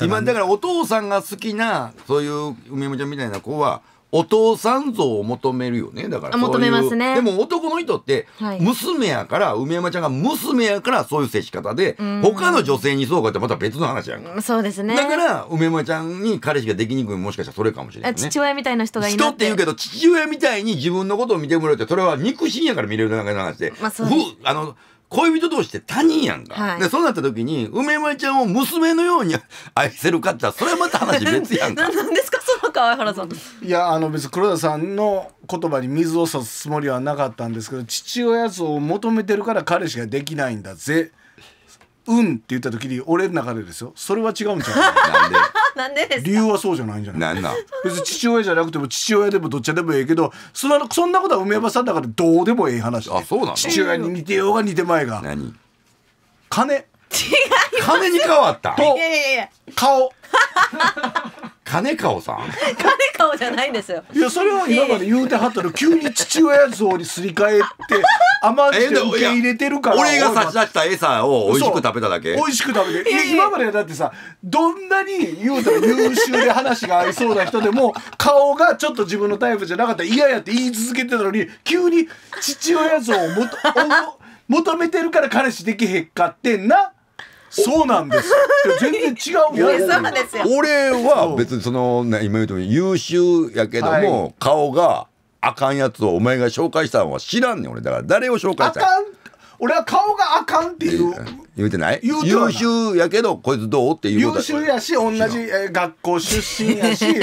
今だからお父さんが好きなそういう梅山ちゃんみたいな子はお父さん像を求めるよねだから求めますねでも男の人って娘やから、はい、梅山ちゃんが娘やからそういう接し方で、他の女性にそうかってまた別の話やんかそうですねだから梅山ちゃんに彼氏ができにくいもしかしたらそれかもしれない、ね、父親みたいな人がいる。人って言うけど父親みたいに自分のことを見てもらうってそれは肉親やから見れるだけの話で、まあ、そうあの恋人同士って他人やんか。はい、で、そうなった時に、梅丸ちゃんを娘のように 愛せるかってそれはまた話別やんか。何ですか、その川原さん。いや、あの別に黒田さんの言葉に水を差すつもりはなかったんですけど、父親像を求めてるから彼氏ができないんだぜ。うんって言った時に俺の中でですよそれは違うんちゃう なんでですか理由はそうじゃないんじゃないな別に父親じゃなくても父親でもどっちでもええけどそんなそんなことは梅山さんだからどうでもええ話、あそうなの父親に似てようが似てまいが金違う金に変わったいやい顔 金顔さん金顔じゃないんですよいやそれは今まで言うてはったの急に父親像にすり替えて 甘酢て受け入れてるから俺が差し出した餌を美味しく食べただけ美味しく食べて今までだってさどんなに言うたら優秀で話が合いそうな人でも顔がちょっと自分のタイプじゃなかったら嫌やって言い続けてたのに急に父親像をもと求めてるから彼氏できへんかってんなそうなんです全然違う俺は別にその、ね、今言うと優秀やけども、はい、顔があかんやつをお前が紹介したのは知らんねん俺だから誰を紹介した俺は顔があかんっていう言うてない優秀やけどこいつどうっていう優秀やし同じ学校出身やし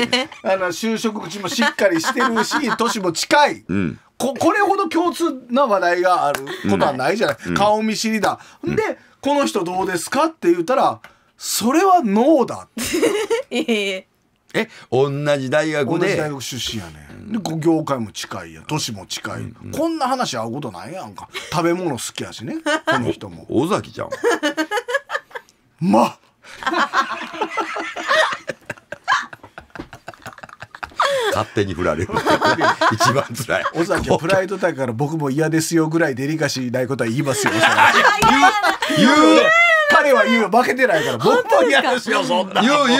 あの就職口もしっかりしてるし 年も近い、うん、ここれほど共通な話題があることはないじゃない、うん、顔見知りだ、うん、でこの人どうですか?」って言ったら「それはノーだ」っ ええ同じ大学同じ大学出身やねで業界も近いや都市も近い、こんな話合うことないやんか食べ物好きやしねこの人も 尾崎ちゃんま 勝手に振られる一番辛い尾崎 プライドだから僕も嫌ですよぐらいデリカシーないことは言いますよ 言う彼は言うよ負けてないから本当やですよそんな言う言う、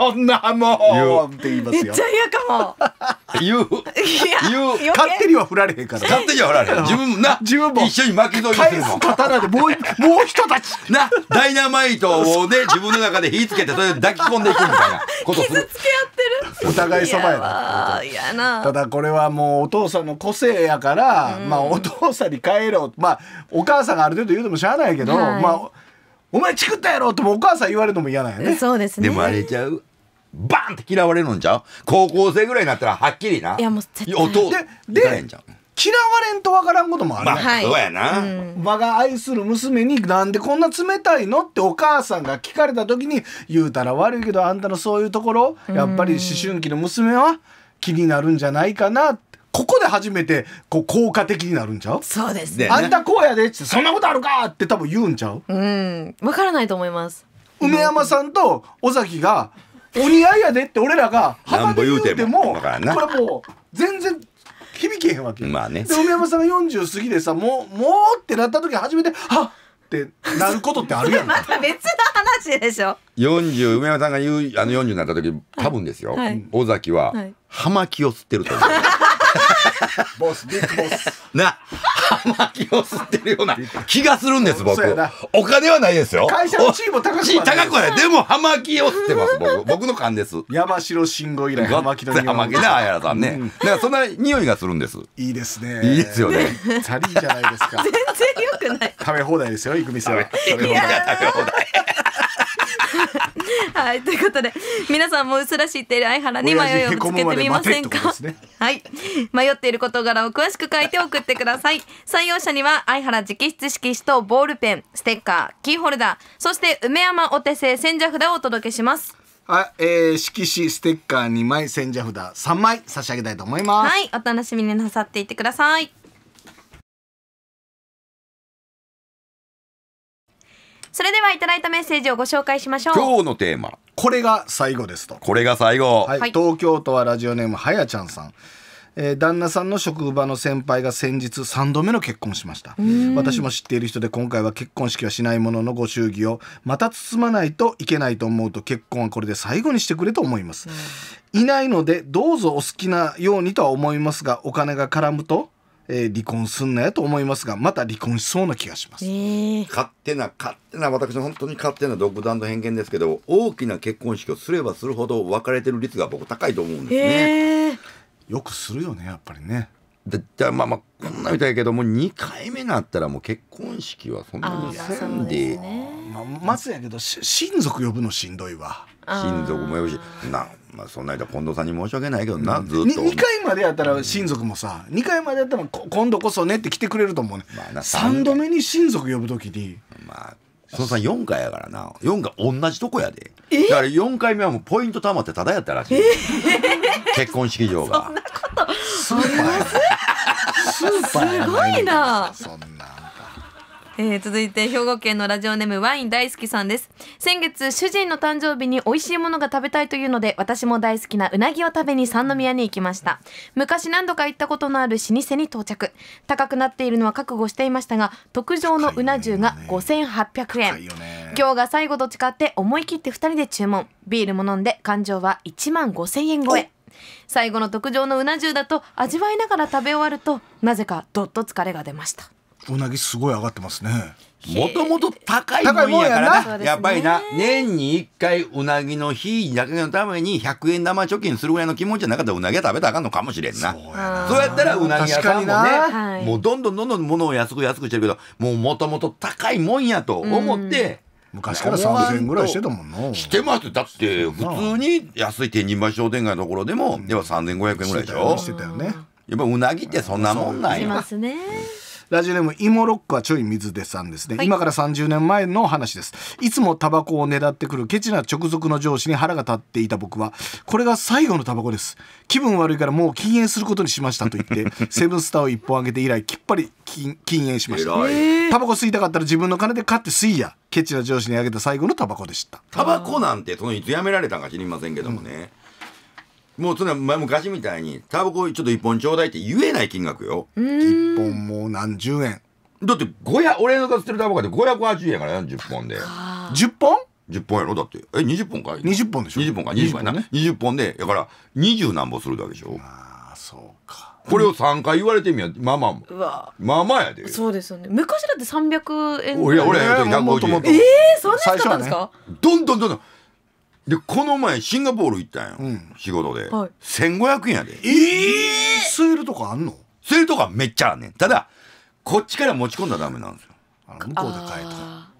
そんなもうって言いますよめっちゃ嫌かも言う言う勝手には振られへんから勝手には振られへん自分な自分も一緒に巻き添えするもん刀でもうもう人たちなダイナマイトをね自分の中で火つけてそれ抱き込んでいくみたいなことする傷つけ合ってるお互い様やなただこれはもうお父さんの個性やから、まあお父さんに帰ろうまあお母さんがある程度言うてもしゃあないけど、まあお前チクったやろってお母さん言われるのも嫌なんやねそうですねでもあれちゃうバンって嫌われるんちゃう高校生ぐらいになったらはっきりないやもう絶対音でで嫌われんとわからんこともある、まあ、そうやな、我が愛する娘になんでこんな冷たいのってお母さんが聞かれた時に言うたら悪いけどあんたのそういうところやっぱり思春期の娘は気になるんじゃないかなっここで初めてこう効果的になるんちゃうそうですねあんたこうやでってそんなことあるかって多分言うんちゃううんわからないと思います梅山さんと尾崎がお似合いやでって俺らが浜で言うてもこれもう全然響けへんわけまあねで梅山さんが40過ぎでさもうもうってなった時初めてはっってなることってあるやん また別の話でしょ40梅山さんが言うあの40になった時多分ですよ、はい、尾崎は、はい、葉巻を吸ってると思う ボス、ビッグボス。な、ハマを吸ってるような気がするんです、僕。お金はないですよ。会社の地位も高く地位高くない。でも、ハマを吸ってます、僕。僕の勘です。山城慎吾以来、ハマキの匂い。ハマキな、あやらさんね。だから、そんな匂いがするんです。いいですね。いいですよね。ザリーじゃないですか。全然よくない。食べ放題ですよ、行く店は。食べ放題。食べ放題。はいということで皆さんもうすら知っている相原に迷いをぶつけてみませんか、ね、はい迷っている事柄を詳しく書いて送ってください採用者には相原直筆色紙とボールペンステッカーキーホルダーそして梅山お手製千社札をお届けしますはい、えー、色紙ステッカー二枚千社札三枚差し上げたいと思いますはいお楽しみになさっていてくださいそれではいただいたメッセージをご紹介しましょう今日のテーマこれが最後ですとこれが最後、はい、はい、東京都はラジオネームはやちゃんさんえー、旦那さんの職場の先輩が先日3度目の結婚しました私も知っている人で今回は結婚式はしないもののご祝儀をまた包まないといけないと思うと結婚はこれで最後にしてくれと思います、いないのでどうぞお好きなようにとは思いますがお金が絡むとえー、離婚すんなやと思いますがまた離婚しそうな気がします、えー、勝手な勝手な私本当に勝手な独断と偏見ですけど大きな結婚式をすればするほど別れてる率が僕高いと思うんですね、えー、よくするよねやっぱりねだまあまあこんなみたいけどもう2回目になったらもう結婚式はそんなにせんで、まあ、まずやけど親族呼ぶのしんどいわ親族も呼ぶしなまあそんな間近藤さんに申し訳ないけどな、うん、ずっと 2, 2, 回までやったら親族もさ2回までやったら今度こそねって来てくれると思うね、まあ、3度目に親族呼ぶ時にまあそのさん4回やからな4回同じとこやでだから4回目はもうポイントたまってただやったらしい、結婚式場が。そんなことありますスーパーすごいなそんなえー、続いて兵庫県のラジオネームワイン大好きさんです先月主人の誕生日に美味しいものが食べたいというので私も大好きなうなぎを食べに三宮に行きました昔何度か行ったことのある老舗に到着高くなっているのは覚悟していましたが特上のうな重が5800円、ね、今日が最後と誓って思い切って2人で注文ビールも飲んで感情は1万5000円超え最後の特上のうな重だと味わいながら食べ終わるとなぜかどっと疲れが出ましたうなぎすごい上がってますねもともと高いもんやからな、やっぱりな年に1回うなぎの日だけのために100円玉貯金するぐらいの気持ちじゃなかったらうなぎは食べたらあかんのかもしれんなそうやったらうなぎ屋さんもね、もうどんどんどんどん物を安く安くしてるけどもうもともと高いもんやと思って、昔から3000円ぐらいしてたもんなしてますだって普通に安い天人橋商店街のところでも、うん、では3500円ぐらいでしょしてたよねやっぱうなぎってそんなもんなんや。しますね。ラジオネームイモロックはちょい水出さんですね、はい、今から30年前の話ですいつもタバコをねだってくるケチな直属の上司に腹が立っていた僕はこれが最後のタバコです気分悪いからもう禁煙することにしましたと言って セブンスターを一本あげて以来きっぱり禁煙しましたタバコ吸いたかったら自分の金で買って吸いやケチな上司にあげた最後のタバコでしたタバコなんてそのいつやめられたか知りませんけどもね、もうそれは昔みたいに、タバコちょっと一本ちょうだいって言えない金額よ。一本もう何十円。だって、五百、俺の買ってるタバコって580円やからな、10本で。10本10本やろだって。え、20本か ?20 本でしょ ?20 本か、20本やな。20本で、だから、20何本するだけでしょああ、そうか。これを3回言われてみや、まあまあ、うわ。まあまあやで。そうですよね。昔だって300円ぐらい。い俺やる150円。ええー、そんな安かったんですか、ね、どんどんどんどん。でこの前シンガポール行ったんよ、うん仕事で、はい1500円やでええセールとかあんのールとかめっちゃあんねんただこっちから持ち込んだらダメなんですよあの向こうで買えと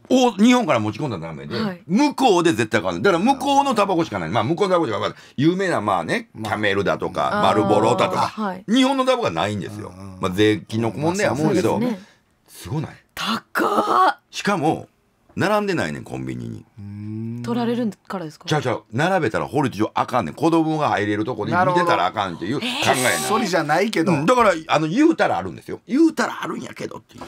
お日本から持ち込んだらダメで、はい向こうで絶対買わないだから向こうのタバコしかないまあ向こうのタバコしか買わない有名なまあねキャメルだとか、あマルボロだとか、はい日本のタバコがないんですよまあ税金の問題は思うけど、うすねすごない高っしかも並んでないねんコンビニに取られるからですかじゃじゃ並べたら法律上あかんねん子供が入れるとこで見てたらあかんっていう考えなの、えー、それじゃないけど、うん、だからあの言うたらあるんですよ言うたらあるんやけどっていう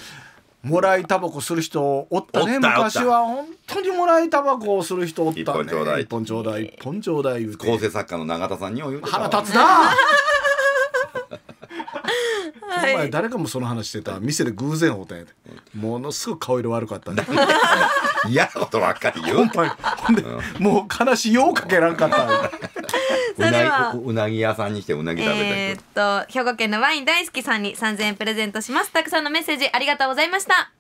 もらいタバコする人おったね昔は本当にもらいタバコをする人おったね一本ちょうだい一本ちょうだい一本ちょうだい構成作家の永田さんにも言うてた腹立つなはい、前誰かもその話してた店で偶然会うたんやで、ものすごく顔色悪かったんでいやことばっかり言うもう悲しいようかけらんかったうなぎ屋さんにしてうなぎ食べたいえっと兵庫県のワイン大好きさんに3000円プレゼントしますたくさんのメッセージありがとうございました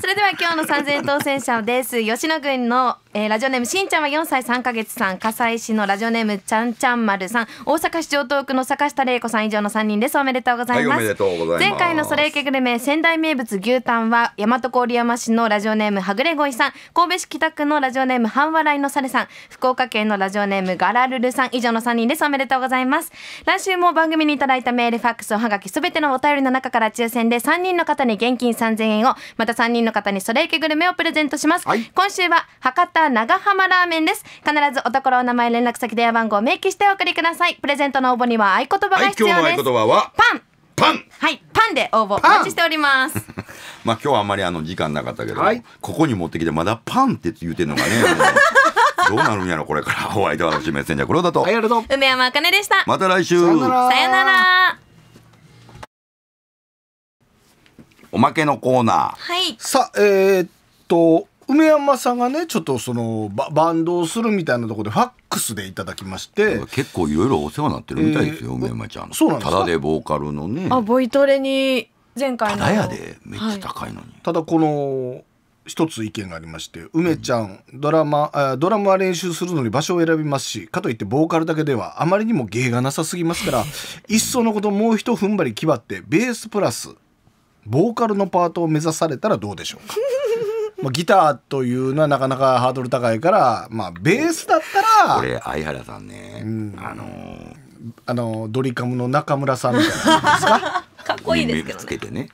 それでは今日の3000円当選者です吉野郡のえー、ラジオネームしんちゃんは4歳3か月さん笠井市のラジオネームちゃんちゃん丸さん大阪市長東区の坂下玲子さん以上の3人ですおめでとうございますいます、前回のそれいけグルメ仙台名物牛タンは大和郡山市のラジオネームはぐれごいさん神戸市北区のラジオネーム半笑いのされさん福岡県のラジオネームガラルルさん以上の3人ですおめでとうございます来週も番組にいただいたメールファックスおはがきすべてのお便りの中から抽選で3人の方に現金3000円をまた3人の方にそれいけグルメをプレゼントします、はい、今週は博多長浜ラーメンです必ずおところお名前連絡先電話番号を明記してお送りくださいプレゼントの応募には合言葉が必要です、はい、今日の合言葉はパンパンはいパンで応募お待ちしております まあ今日はあんまりあの時間なかったけど、はい、ここに持ってきてまだパンって言うてんのがね どうなるんやろこれからお相手は私メッセンジャー黒田と、はい、梅山あかねでしたまた来週さよならおまけのコーナーはいさえー、っと梅山さんがねちょっとそのババンドをするみたいなところでファックスでいただきまして結構いろいろお世話になってるみたいですよ、えー、梅山ちゃんそうなんですただでボーカルのねあボイトレに前回のただやでめっちゃ高いのに、はい、ただこの一つ意見がありまして梅ちゃん、うん、ドラマドラマは練習するのに場所を選びますしかといってボーカルだけではあまりにも芸がなさすぎますから いっそのこともうひと踏ん張り気張ってベースプラスボーカルのパートを目指されたらどうでしょうかまあ、ギターというのはなかなかハードル高いから、まあ、ベースだったらこれ相原さんね、うん、あのー、あのドリカムの中村さんみたいなですか かっこいいですけど、ね、つけてね、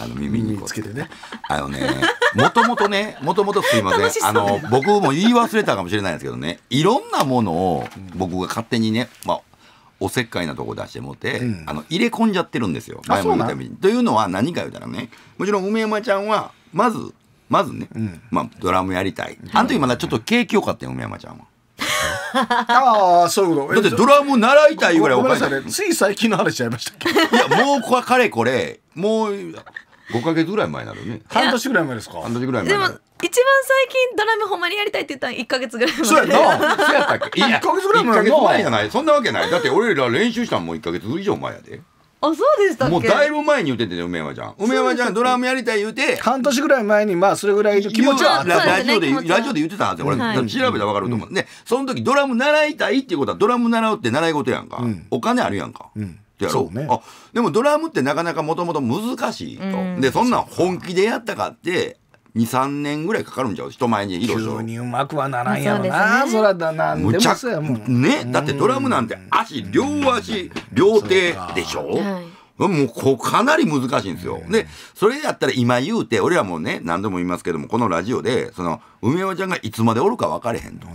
あの耳にこうつけてね。あのね、もともとね、もともとすいません、あの僕も言い忘れたかもしれないですけどね、いろんなものを僕が勝手にね、まあおせっかいなとこ出してもて、うん、あの入れ込んじゃってるんですよ前も見たみに。というのは何か言うたらねもちろん梅山ちゃんはまずまずね、うん、まあ、ドラムやりたい。あの時まだちょっと景気良かったよ、梅山ちゃんは。ああ、そういうこと。だってドラム習いたいぐらいお金さね。つい最近の話ちゃいましたっけ いや、もうこかれこれ、もう5か月ぐらい前なのね。半年ぐらい前ですか半年ぐらい前。でも、一番最近ドラムほんまにやりたいって言ったん1か月ぐらい前。そうやな。そうやったっけ ?1 か月ぐらい前。ヶ月前じゃない。そんなわけない。だって俺ら練習したんも1か月以上前やで。あ、そうでしたもうだいぶ前に言っててね、梅山ちゃん。梅山ちゃんドラムやりたい言うて。半年ぐらい前に、まあ、それぐらい気持ちはラジオで、ラジオで言ってたはず俺、調べたらわかると思う。で、その時ドラム習いたいっていうことは、ドラム習うって習い事やんか。お金あるやんか。やろうね、あでもドラムってなかなかもともと難しいと、でそんなん本気でやったかって23年ぐらいかかるんじゃう人前に色々急にうまくはならんやろなそ,、ね、そらだなむちゃねだってドラムなんて足両足両手でしょ、うもうこかなり難しいんですよ。で、それやったら今言うて、俺はもうね、何度も言いますけども、このラジオで、その、梅山ちゃんがいつまでおるか分かれへんと。ん、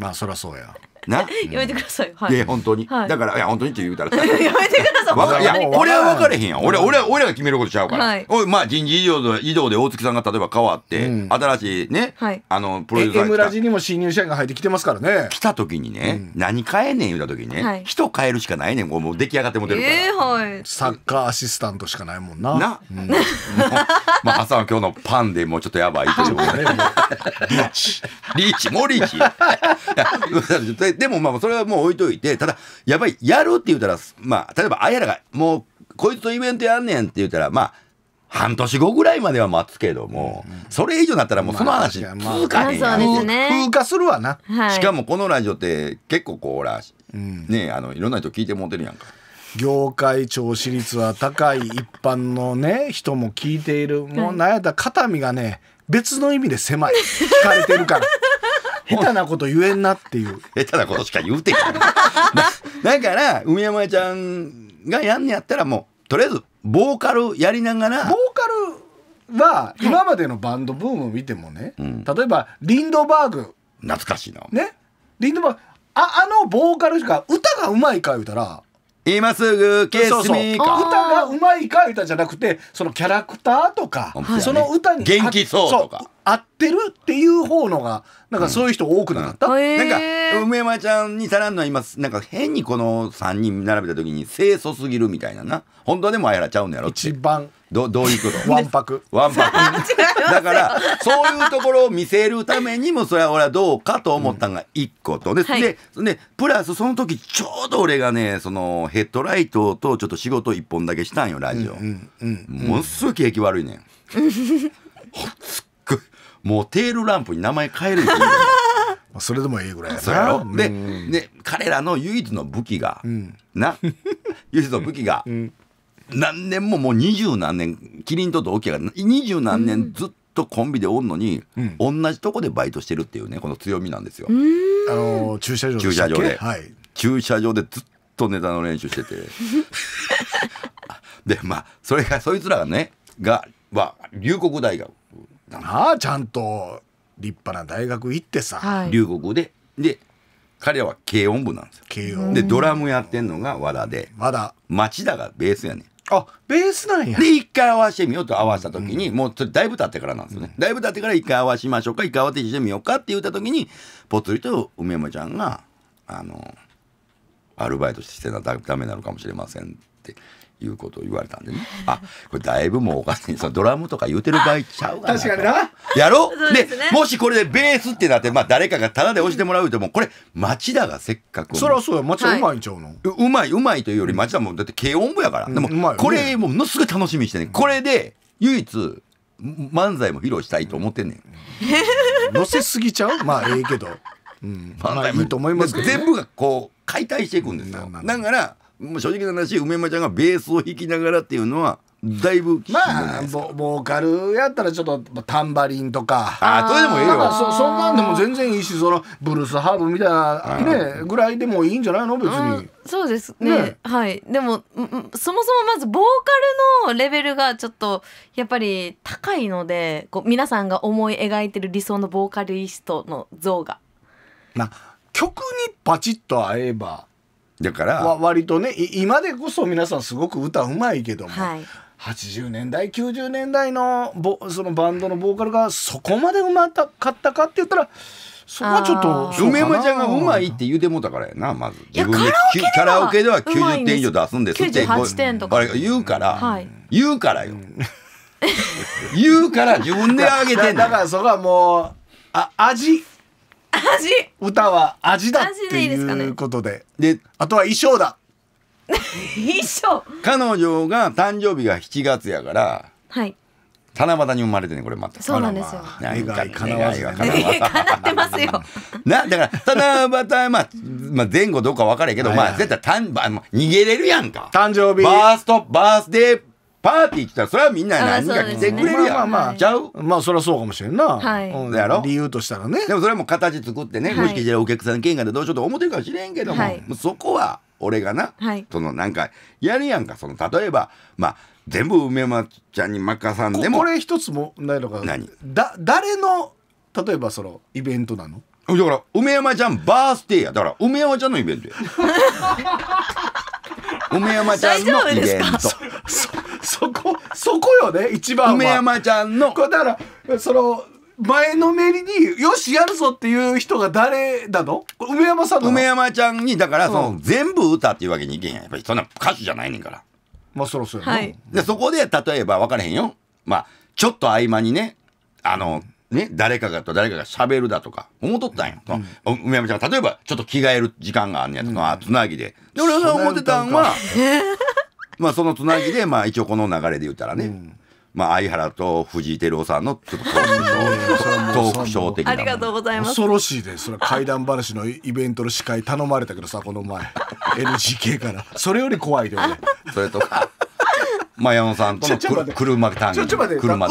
まあ、そりゃそうや。なやめてください。はい。い本当に、はい、だからいや本当にって言うたら。やめてください。いや俺は分かれへんやん。俺俺俺が決めることちゃうから。はい、まあ人事異動で異動で大月さんが例えば変わって、新しいね、はい、あのプロデューサー村地にも新入社員が入ってきてますからね。来た時にね、何変えねん言うた時にね、人変えるしかないねん。もう出来上がってもてるから。えー、はい。サッカーアシスタントしかないもんな。な。まあ朝は今日のパンでもうちょっとやばいといことで。リーチリーチもうリーチ。でもまあ、それはもう置いといて、ただ、やばい、やるって言うたら、まあ、例えば、あやらが、もう、こいつとイベントやんねんって言ったら、まあ、半年後ぐらいまでは待つけども、うんそれ以上になったらもうその話通過へんやん、まあね、風化するわな、はい、しかもこのラジオって結構こうら、うん、ねあのいろんな人聞いてもうてるやんか業界調子率は高い一般のね 人も聞いているもう何やったら肩身がね別の意味で狭い 聞かれてるから。下手なこと言えんなっていう。下手なことしか言うてへん。だから、海山ちゃんがやんねやったらもう、とりあえず、ボーカルやりながら。ボーカルは、今までのバンドブームを見てもね、はい、例えば、リンドバーグ。懐かしいの。ね。リンドバーグ、あ、あのボーカルしか、歌がうまいか言うたら、今すぐ消すう歌がうまいか歌じゃなくてそのキャラクターとか、はい、その歌に元気そうとか合ってるっていう方のがなんかそういう人多くなかった、うんうん、なんか梅山ちゃんにさらんのは今なんか変にこの3人並べた時に清楚すぎるみたいなな本当でもあやらちゃうんやろって一番どどういうことわんぱく わんぱく だからそういうところを見せるためにもそれは俺はどうかと思ったのが一個と、うん、で,、はいで、でプラスその時ちょうど俺がねそのヘッドライトとちょっと仕事一本だけしたんよラジオ、うんうんうん、ものすごい景気悪いねんす っごいもうテールランプに名前変える それでもいいぐらいやなで,、で彼らの唯一の武器が、な 唯一の武器が、何年ももう二十何年キリンと同期が二十何年ずっとコンビでおんのに、同じとこでバイトしてるっていうねこの強みなんですよ。駐車場駐車場で、駐車場でずっとネタの練習してて でまあそれがそいつらがねがは龍谷大学ったなちゃんと立派な大学行ってさ、はい、留学でで彼らは軽音部なんですよ軽音でドラムやってんのが和田で和田町田がベースやねんあベースなんやで一回合わせてみようと合わせた時に、うん、もうそれだいぶ経ってからなんですよね、うん、だいぶ経ってから一回合わせましょうか一回合わせてみようかって言った時にぽつりと梅山ちゃんが「あのアルバイトしてたらダメなのかもしれません」っていうことを言われたんでね。あ、これだいぶもうおかしい。そのドラムとか言うてる場合ちゃうかな。確かにな。やろうで、ね、もしこれでベースってなって、まあ誰かがタダで押してもらうとも、うこれ町田がせっかく。そりゃそうや、町田うまいんちゃうの、はい、うまい、うまいというより町田もだって軽音部やから。うん、でも、これものすごい楽しみにしてね。これで唯一、漫才も披露したいと思ってんねん。乗せすぎちゃうまあええけど。うん、まあ、いいと思います、ね、全部がこう解体していくんですよ。だからもう正直な話梅山ちゃんがベースを弾きながらっていうのはだいぶまあボボーカルやったらちょっとタンバリンとかあそれでもいいよそそんなんでも全然いいしそのブルースハーブみたいなねぐらいでもいいんじゃないの別に、そうですね、ね、はいでもそもそもまずボーカルのレベルがちょっとやっぱり高いのでこう皆さんが思い描いてる理想のボーカリストの像がまあ曲にパチッと合えばだから割とね今でこそ皆さんすごく歌うまいけども、はい、80年代90年代のボそのバンドのボーカルがそこまでうまかったかって言ったらそこはちょっと梅山ちゃんがうまいって言うてもたからやなまず自分でカラオケでは90点以上出すんですって言うから、はい、言うからよ言うから自分であげてんだからそこはもうあ味歌は味だっていうことでであとは衣装だ衣装彼女が誕生日が7月やからはい七夕に生まれてねこれまたそうなんですよ願か叶わずなってますよ なだから七夕まあ、まあ、前後どうか分からへんけど、はいはい、まあ絶対たん、ば逃げれるやんか誕生日バーストバースデーパーティー来たらそれはみんな何か来てくれるやん、まあまあ、ちゃうまあそりゃそうかもしれんな、はい、やろ理由としたらねでもそれはもう形作ってね、もしかしたらお客さん喧嘩でどうしようと思ってるかもしれんけども,、もそこは俺がな、はい、そのなんかやるやんかその例えばまあ全部梅山ちゃんに任さんでもこれ一つもないのか。何だ誰の例えばそのイベントなのだから梅山ちゃんバースデーやだから梅山ちゃんのイベントや 梅山ちゃんのイベント そこそこよね一番は梅山ちゃんのこれだからその前のめりによしやるぞっていう人が誰だの梅山さん梅山ちゃんにだからその、全部歌っていうわけにいけんややっぱりそんな歌手じゃないねんからまあそろそろ、はい、でそこで例えば分からへんよまあちょっと合間にねあのね、誰かがと誰かが喋るだとか思っとったんや、うん、梅山ちゃんが例えばちょっと着替える時間があんねやとか、うん、つなぎでで俺が思ってたんは まあそのつなぎで、まあ一応この流れで言ったらね、まあ相原と藤井輝夫さんのちょっとトークショー的な。ありがとうございます。恐ろしいです。それ怪談話のイベントの司会頼まれたけどさ、この前。NGK から。それより怖いけね。それとか。まあ、矢さんとの車単位。ちょ、ちょ、待って、梅山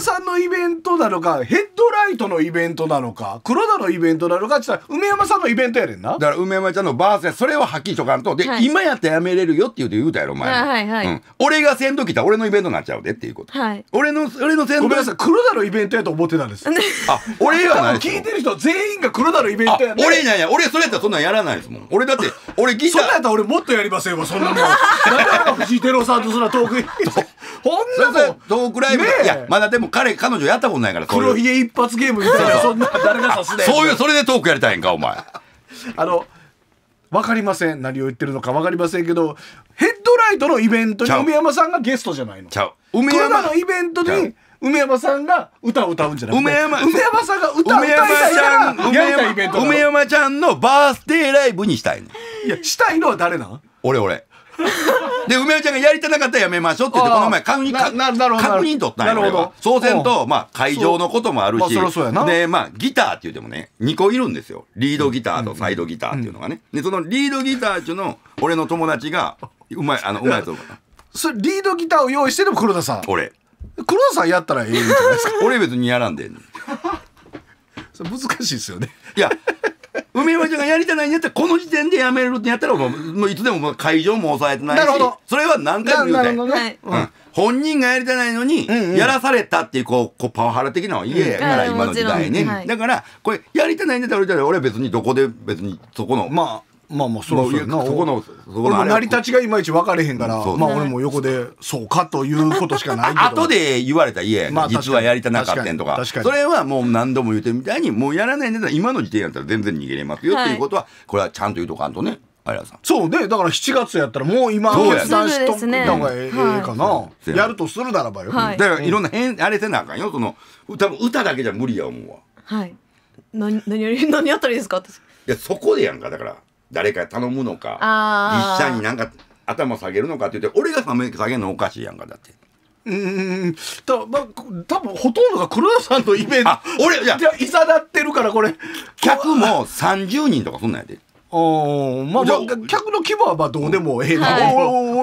さんのイベントなのか、ヘッドライトのイベントなのか、黒田のイベントなのかってったら、梅山さんのイベントやねんな。だから、梅山ちゃんのバースや、それははっきりとかんと、で、はい、今やったらやめれるよって言うて言うたやろ、お前。はいはい、うん。俺が先頭来たら俺のイベントになっちゃうでっていうこと。はい。俺の、俺の先頭。ごめんなさい、黒田のイベントやと思ってたんです。あ、俺はない。聞いてる人全員が黒田のイベントやね俺じゃな俺それやったらそんなんやらないですもん。俺だって、俺ギター。そんなんやったら俺もっとやりませんわ、そんなもん。なんで藤井輝郎さんとそんな遠く ほんなもんトークライブ、ね、いやまだでも彼彼女やったことないから黒ひげ一発ゲームみたいなそんな誰がさすねそういうそれでトークやりたいんかお前あの分かりません何を言ってるのか分かりませんけどヘッドライトのイベントに梅山さんがゲストじゃないのちゃう梅山のイベントに梅山さんが歌を歌うんじゃない梅山梅山さんが歌を歌いたいからいイ梅山ちゃんのバースデーライブにしたいのいやしたいのは誰なん俺俺 で、梅尾ちゃんがやりたなかったらやめましょうって言って、この前確認、確認取ったんや俺ど。当然と、まあ、会場のこともあるし、で、まあ、ギターって言ってもね、2個いるんですよ。リードギターとサイドギターっていうのがね。で、そのリードギターっていうの俺の友達が、うまい、あの、うまいと思う。それ、リードギターを用意してでも黒田さん。俺。黒田さんやったらええんじゃないですか。俺別にやらんでん、れ難しいですよね。いや、梅山ちゃんがやりたないんやったらこの時点でやめるってやったらもうもういつでも会場も抑えてないしなるほどそれは何回も言うて、ねいうん、本人がやりたないのに、やらされたっていうこうこうパワハラ的なのは嫌やから、今の時代ね、だからこれやりたないんだったら俺は別にどこで別にそこのまあまあまあそうそうなそこの俺も成り立ちがいまいち分かれへんから、まあ俺も横でそうかということしかないけど後で言われた家まあ、実はやりたなかったんとかそれはもう何度も言うてるみたいにもうやらないんだ今の時点やったら全然逃げれますよ、はい、っていうことはこれはちゃんと言うとかんとねそうねだから7月やったらもう今決断しとくのがええかな、はい、やるとするならばよ、はい、だからいろんな変あれせなあかんよその多分歌だけじゃ無理や思うわはい何何何やったらいいですか私いやそこでやんかだから誰か頼むのか実際になんか頭下げるのかって言って俺が下げるのおかしいやんかだって。うんた、まあ、多分ほとんどが黒田さんのイベント。俺、いや、いざだってるから、これ。客も30人とかそんなんやで。おまあ、まあ、客の規模はまあどうでもええな、は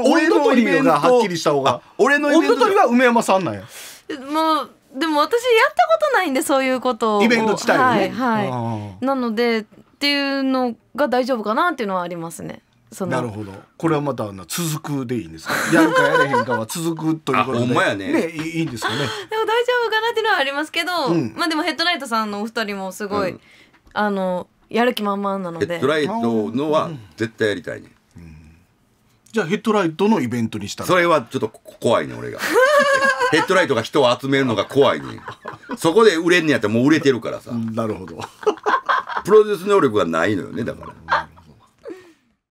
い、俺の取りがはっきりした方が俺のイベントは梅山さんなんやもうでも私やったことないんでそういうことをイベント自体をね、はいはい、なのでっていうのが大丈夫かなっていうのはありますね。なるほどこれはまた続くでいいんですかやるかやれへんかは続くということで ね、ね、いいんですかね でも大丈夫かなっていうのはありますけど、うん、まあでもヘッドライトさんのお二人もすごい、うん、あのやる気満々なのでヘッドライトのは絶対やりたいね、じゃあヘッドライトのイベントにしたらそれはちょっと怖いね俺が ヘッドライトが人を集めるのが怖いねそこで売れんねやったらもう売れてるからさなるほどプロデュース能力がないのよねだから